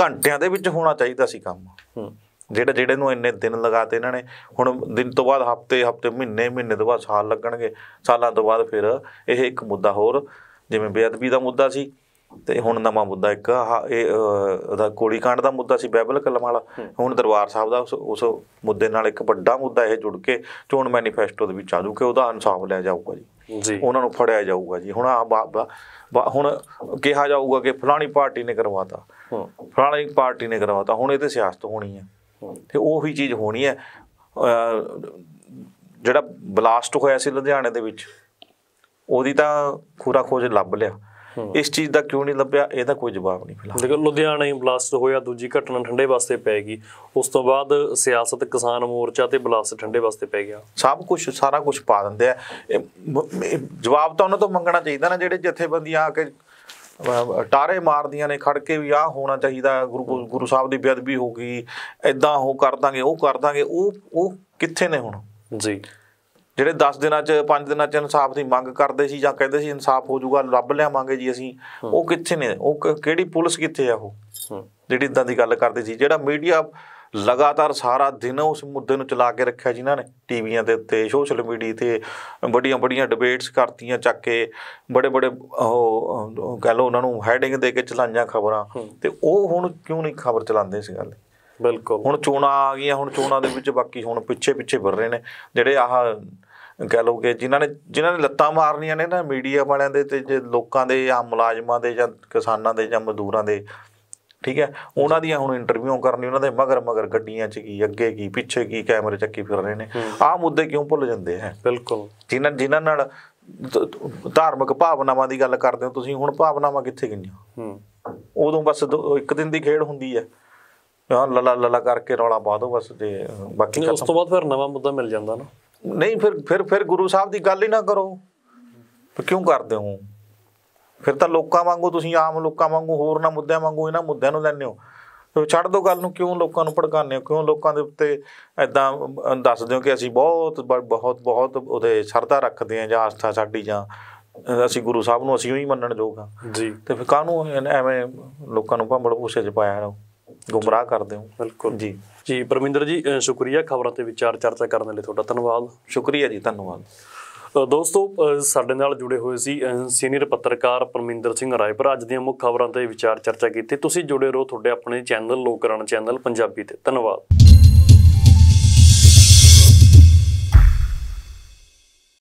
ਘੰਟਿਆਂ ਦੇ ਵਿੱਚ ਹੋਣਾ ਚਾਹੀਦਾ ਸੀ ਕੰਮ ਹੂੰ ਜਿਹੜਾ ਜਿਹੜੇ ਨੂੰ ਇੰਨੇ ਦਿਨ ਲਗਾਤੇ ਇਹਨਾਂ ਨੇ ਹੁਣ ਦਿਨ ਤੋਂ ਬਾਅਦ ਹਫਤੇ ਹਫਤੇ ਮਹੀਨੇ ਮਹੀਨੇ ਤੋਂ ਬਾਅਦ ਸਾਲ ਲੱਗਣਗੇ ਸਾਲਾਂ ਤੋਂ ਬਾਅਦ ਫਿਰ ਇਹ ਇੱਕ ਮੁੱਦਾ ਹੋਰ ਜਿਵੇਂ ਬੇਅਦਬੀ ਦਾ ਮੁੱਦਾ ਸੀ ਤੇ ਹੁਣ ਨਵਾਂ ਮੁੱਦਾ ਇੱਕ ਇਹ ਕੋਲੀ ਕਾਂਡ ਦਾ ਮੁੱਦਾ ਸੀ ਬਾਈਬਲ ਕਲਮ ਵਾਲਾ ਹੁਣ ਦਰਬਾਰ ਸਾਹਿਬ ਦਾ ਉਸ ਮੁੱਦੇ ਨਾਲ ਇੱਕ ਵੱਡਾ ਮੁੱਦਾ ਇਹ ਜੁੜ ਕੇ ਚੋਣ ਮੈਨੀਫੈਸਟੋ ਦੇ ਵਿੱਚ ਆ ਜੂ ਕਿ ਉਹਦਾ ਇਨਸਾਫ ਲਿਆ ਜਾਊਗਾ ਜੀ ਜੀ ਉਹਨਾਂ ਨੂੰ ਫੜਿਆ ਜਾਊਗਾ ਜੀ ਹੁਣ ਆ ਹੁਣ ਕਿਹਾ ਜਾਊਗਾ ਕਿ ਫਲਾਣੀ ਪਾਰਟੀ ਨੇ ਕਰਵਾਤਾ ਫਲਾਣੀ ਪਾਰਟੀ ਨੇ ਕਰਵਾਤਾ ਹੁਣ ਇਹ ਤੇ ਸਿਆਸਤ ਹੋਣੀ ਹੈ ਤੇ ਉਹੀ ਚੀਜ਼ ਹੋਣੀ ਹੈ ਜਿਹੜਾ ਬਲਾਸਟ ਹੋਇਆ ਸੀ ਲੁਧਿਆਣੇ ਦੇ ਵਿੱਚ ਉਹਦੀ ਤਾਂ ਖੂਰਾ ਖੋਜ ਲੱਭ ਲਿਆ ਇਸ ਚੀਜ਼ ਦਾ ਕਿਉਂ ਨਹੀਂ ਲੱਭਿਆ ਇਹਦਾ ਕੋਈ ਜਵਾਬ ਨਹੀਂ ਮਿਲਿਆ ਦੇਖੋ ਲੁਧਿਆਣਾ ਹੀ ਬਲਾਸਟ ਹੋਇਆ ਦੂਜੀ ਘਟਨਾ ਠੰਡੇ ਵਾਸਤੇ ਪੈ ਗਈ ਉਸ ਤੋਂ ਬਾਅਦ ਸਿਆਸਤ ਕਿਸਾਨ ਮੋਰਚਾ ਤੇ ਬਲਾਸਟ ਠੰਡੇ ਵਾਸਤੇ ਪੈ ਗਿਆ ਸਭ ਕੁਝ ਸਾਰਾ ਕੁਝ ਪਾ ਦਿੰਦੇ ਆ ਜਵਾਬ ਤਾਂ ਉਹਨਾਂ ਤੋਂ ਮੰਗਣਾ ਚਾਹੀਦਾ ਨਾ ਜਿਹੜੇ ਜਥੇਬੰਦੀਆਂ ਆ ਕੇ ਟਾਰੇ ਮਾਰਦੀਆਂ ਨੇ ਖੜ ਕੇ ਵੀ ਆ ਹੋਣਾ ਚਾਹੀਦਾ ਗੁਰੂ ਗੁਰੂ ਸਾਹਿਬ ਦੀ ਬੇਅਦਬੀ ਹੋ ਗਈ ਐਦਾਂ ਉਹ ਕਰ ਦਾਂਗੇ ਉਹ ਕਰ ਦਾਂਗੇ ਉਹ ਉਹ ਕਿੱਥੇ ਨੇ ਹੁਣ ਜੀ ਜਿਹੜੇ 10 ਦਿਨਾਂ 'ਚ 5 ਦਿਨਾਂ 'ਚ ਇਨਸਾਫ ਦੀ ਮੰਗ ਕਰਦੇ ਸੀ ਜਾਂ ਕਹਿੰਦੇ ਸੀ ਇਨਸਾਫ ਹੋ ਜਾਊਗਾ ਰੱਬ ਲਿਆਵਾਂਗੇ ਜੀ ਅਸੀਂ ਉਹ ਕਿੱਥੇ ਨੇ ਉਹ ਕਿਹੜੀ ਪੁਲਿਸ ਕਿੱਥੇ ਆ ਉਹ ਜਿਹੜੀ ਇਦਾਂ ਦੀ ਗੱਲ ਕਰਦੇ ਸੀ ਜਿਹੜਾ ਮੀਡੀਆ ਲਗਾਤਾਰ ਸਾਰਾ ਦਿਨ ਉਸ ਮੁੱਦੇ ਨੂੰ ਚਲਾ ਕੇ ਰੱਖਿਆ ਜਿਨ੍ਹਾਂ ਨੇ ਟੀਵੀਆਂ ਦੇ ਉੱਤੇ ਸੋਸ਼ਲ ਮੀਡੀਆ ਤੇ ਬੜੀਆਂ ਬੜੀਆਂ ਡਿਬੇਟਸ ਕਰਤੀਆਂ ਚੱਕ ਕੇ ਬੜੇ ਬੜੇ ਉਹ ਕਹ ਲੋ ਉਹਨਾਂ ਨੂੰ ਹੈਡਿੰਗ ਦੇ ਕੇ ਚਲਾਈਆਂ ਖਬਰਾਂ ਤੇ ਉਹ ਹੁਣ ਕਿਉਂ ਨਹੀਂ ਖਬਰ ਚਲਾਉਂਦੇ ਇਸ ਗੱਲ ਬਿਲਕੁਲ ਹੁਣ ਚੋਣਾ ਆ ਗਈਆਂ ਹੁਣ ਚੋਣਾ ਦੇ ਵਿੱਚ ਬਾਕੀ ਹੁਣ ਪਿੱਛੇ ਪਿੱਛੇ ਫਿਰ ਰਹੇ ਨੇ ਜਿਹੜੇ ਆਹ ਕਹਿ ਲੋਗੇ ਜਿਨ੍ਹਾਂ ਨੇ ਜਿਨ੍ਹਾਂ ਨੇ ਲੱਤਾਂ ਮਾਰਨੀਆਂ ਨੇ ਨਾ মিডিਆ ਵਾਲਿਆਂ ਦੇ ਤੇ ਜੇ ਲੋਕਾਂ ਦੇ ਜਾਂ ਮੁਲਾਜ਼ਮਾਂ ਦੇ ਜਾਂ ਕਿਸਾਨਾਂ ਦੇ ਜਾਂ ਮਜ਼ਦੂਰਾਂ ਦੇ ਠੀਕ ਹੈ ਉਹਨਾਂ ਦੀਆਂ ਹੁਣ ਇੰਟਰਵਿਊ ਕਰਨੀ ਉਹਨਾਂ ਦੇ ਮਗਰ ਮਗਰ ਗੱਡੀਆਂ 'ਚ ਕੀ ਅੱਗੇ ਕੀ ਪਿੱਛੇ ਕੀ ਕੈਮਰੇ ਚੱਕੀ ਫਿਰ ਰਹੇ ਨੇ ਆਹ ਮੁੱਦੇ ਕਿਉਂ ਭੁੱਲ ਜਾਂਦੇ ਹੈ ਬਿਲਕੁਲ ਜਿਨ੍ਹਾਂ ਜਿਨ੍ਹਾਂ ਨਾਲ ਧਾਰਮਿਕ ਭਾਵਨਾਵਾਂ ਦੀ ਗੱਲ ਕਰਦੇ ਹੋ ਤੁਸੀਂ ਹੁਣ ਭਾਵਨਾਵਾਂ ਕਿੱਥੇ ਗਈਆਂ ਹੂੰ ਉਦੋਂ ਬਸ ਇੱਕ ਦਿਨ ਦੀ ਖੇਡ ਹੁੰਦੀ ਹੈ ਹਾਂ ਲਲਾ ਲਲਾ ਕਰਕੇ ਰੌਲਾ ਪਾ ਦੋ ਬਸ ਜੇ ਬਾਕੀ ਉਸ ਤੋਂ ਬਾਅਦ ਫਿਰ ਨਵਾਂ ਮੁੱਦਾ ਮਿਲ ਜਾਂਦਾ ਨਾ ਨਹੀਂ ਫਿਰ ਫਿਰ ਫਿਰ ਗੁਰੂ ਸਾਹਿਬ ਦੀ ਗੱਲ ਹੀ ਨਾ ਕਰੋ ਕਿਉਂ ਕਰਦੇ ਹੋ ਫਿਰ ਤਾਂ ਲੋਕਾਂ ਵਾਂਗੂ ਤੁਸੀਂ ਆਮ ਲੋਕਾਂ ਵਾਂਗੂ ਹੋਰ ਨਾ ਮੁੱਦਿਆਂ ਵਾਂਗੂ ਇਹਨਾਂ ਮੁੱਦਿਆਂ ਨੂੰ ਲੈਣੇ ਹੋ ਛੱਡ ਦੋ ਗੱਲ ਨੂੰ ਕਿਉਂ ਲੋਕਾਂ ਨੂੰ ਭੜਕਾਉਂਦੇ ਹੋ ਕਿਉਂ ਲੋਕਾਂ ਦੇ ਉੱਤੇ ਐਦਾਂ ਦੱਸਦੇ ਹੋ ਕਿ ਅਸੀਂ ਬਹੁਤ ਬਹੁਤ ਬਹੁਤ ਉਹਦੇ ਸ਼ਰਧਾ ਰੱਖਦੇ ਆ ਜਾਂ ਆਸਥਾ ਸਾਡੀ ਜਾਂ ਅਸੀਂ ਗੁਰੂ ਸਾਹਿਬ ਨੂੰ ਅਸੀਂ ਹੀ ਮੰਨਣ ਜੋਗ ਆ ਜੀ ਤੇ ਫਿਰ ਕਾਹਨੂੰ ਐਵੇਂ ਲੋਕਾਂ ਨੂੰ ਭੰਬਲ ਪੂਛੇ ਚ ਪਾਇਆ ਰਹੋ ਗੁੰਮਰਾਹ ਕਰਦੇ ਹੋ ਬਿਲਕੁਲ ਜੀ ਜੀ ਪਰਮਿੰਦਰ ਜੀ ਸ਼ੁਕਰੀਆ ਖਬਰਾਂ ਤੇ ਵਿਚਾਰ ਚਰਚਾ ਕਰਨ ਲਈ ਤੁਹਾਡਾ ਧੰਨਵਾਦ ਸ਼ੁਕਰੀਆ ਜੀ ਧੰਨਵਾਦ ਦੋਸਤੋ ਸਾਡੇ ਨਾਲ ਜੁੜੇ ਹੋਏ ਸੀ ਸੀਨੀਅਰ ਪੱਤਰਕਾਰ ਪਰਮਿੰਦਰ ਸਿੰਘ ਰਾਏਪੁਰ ਅੱਜ ਦੀਆਂ ਮੁੱਖ ਖਬਰਾਂ ਤੇ ਵਿਚਾਰ ਚਰਚਾ ਕੀਤੀ ਤੁਸੀਂ ਜੁੜੇ ਰਹੋ ਤੁਹਾਡੇ ਆਪਣੇ ਚੈਨਲ ਲੋਕਰਨ ਚੈਨਲ ਪੰਜਾਬੀ ਤੇ ਧੰਨਵਾਦ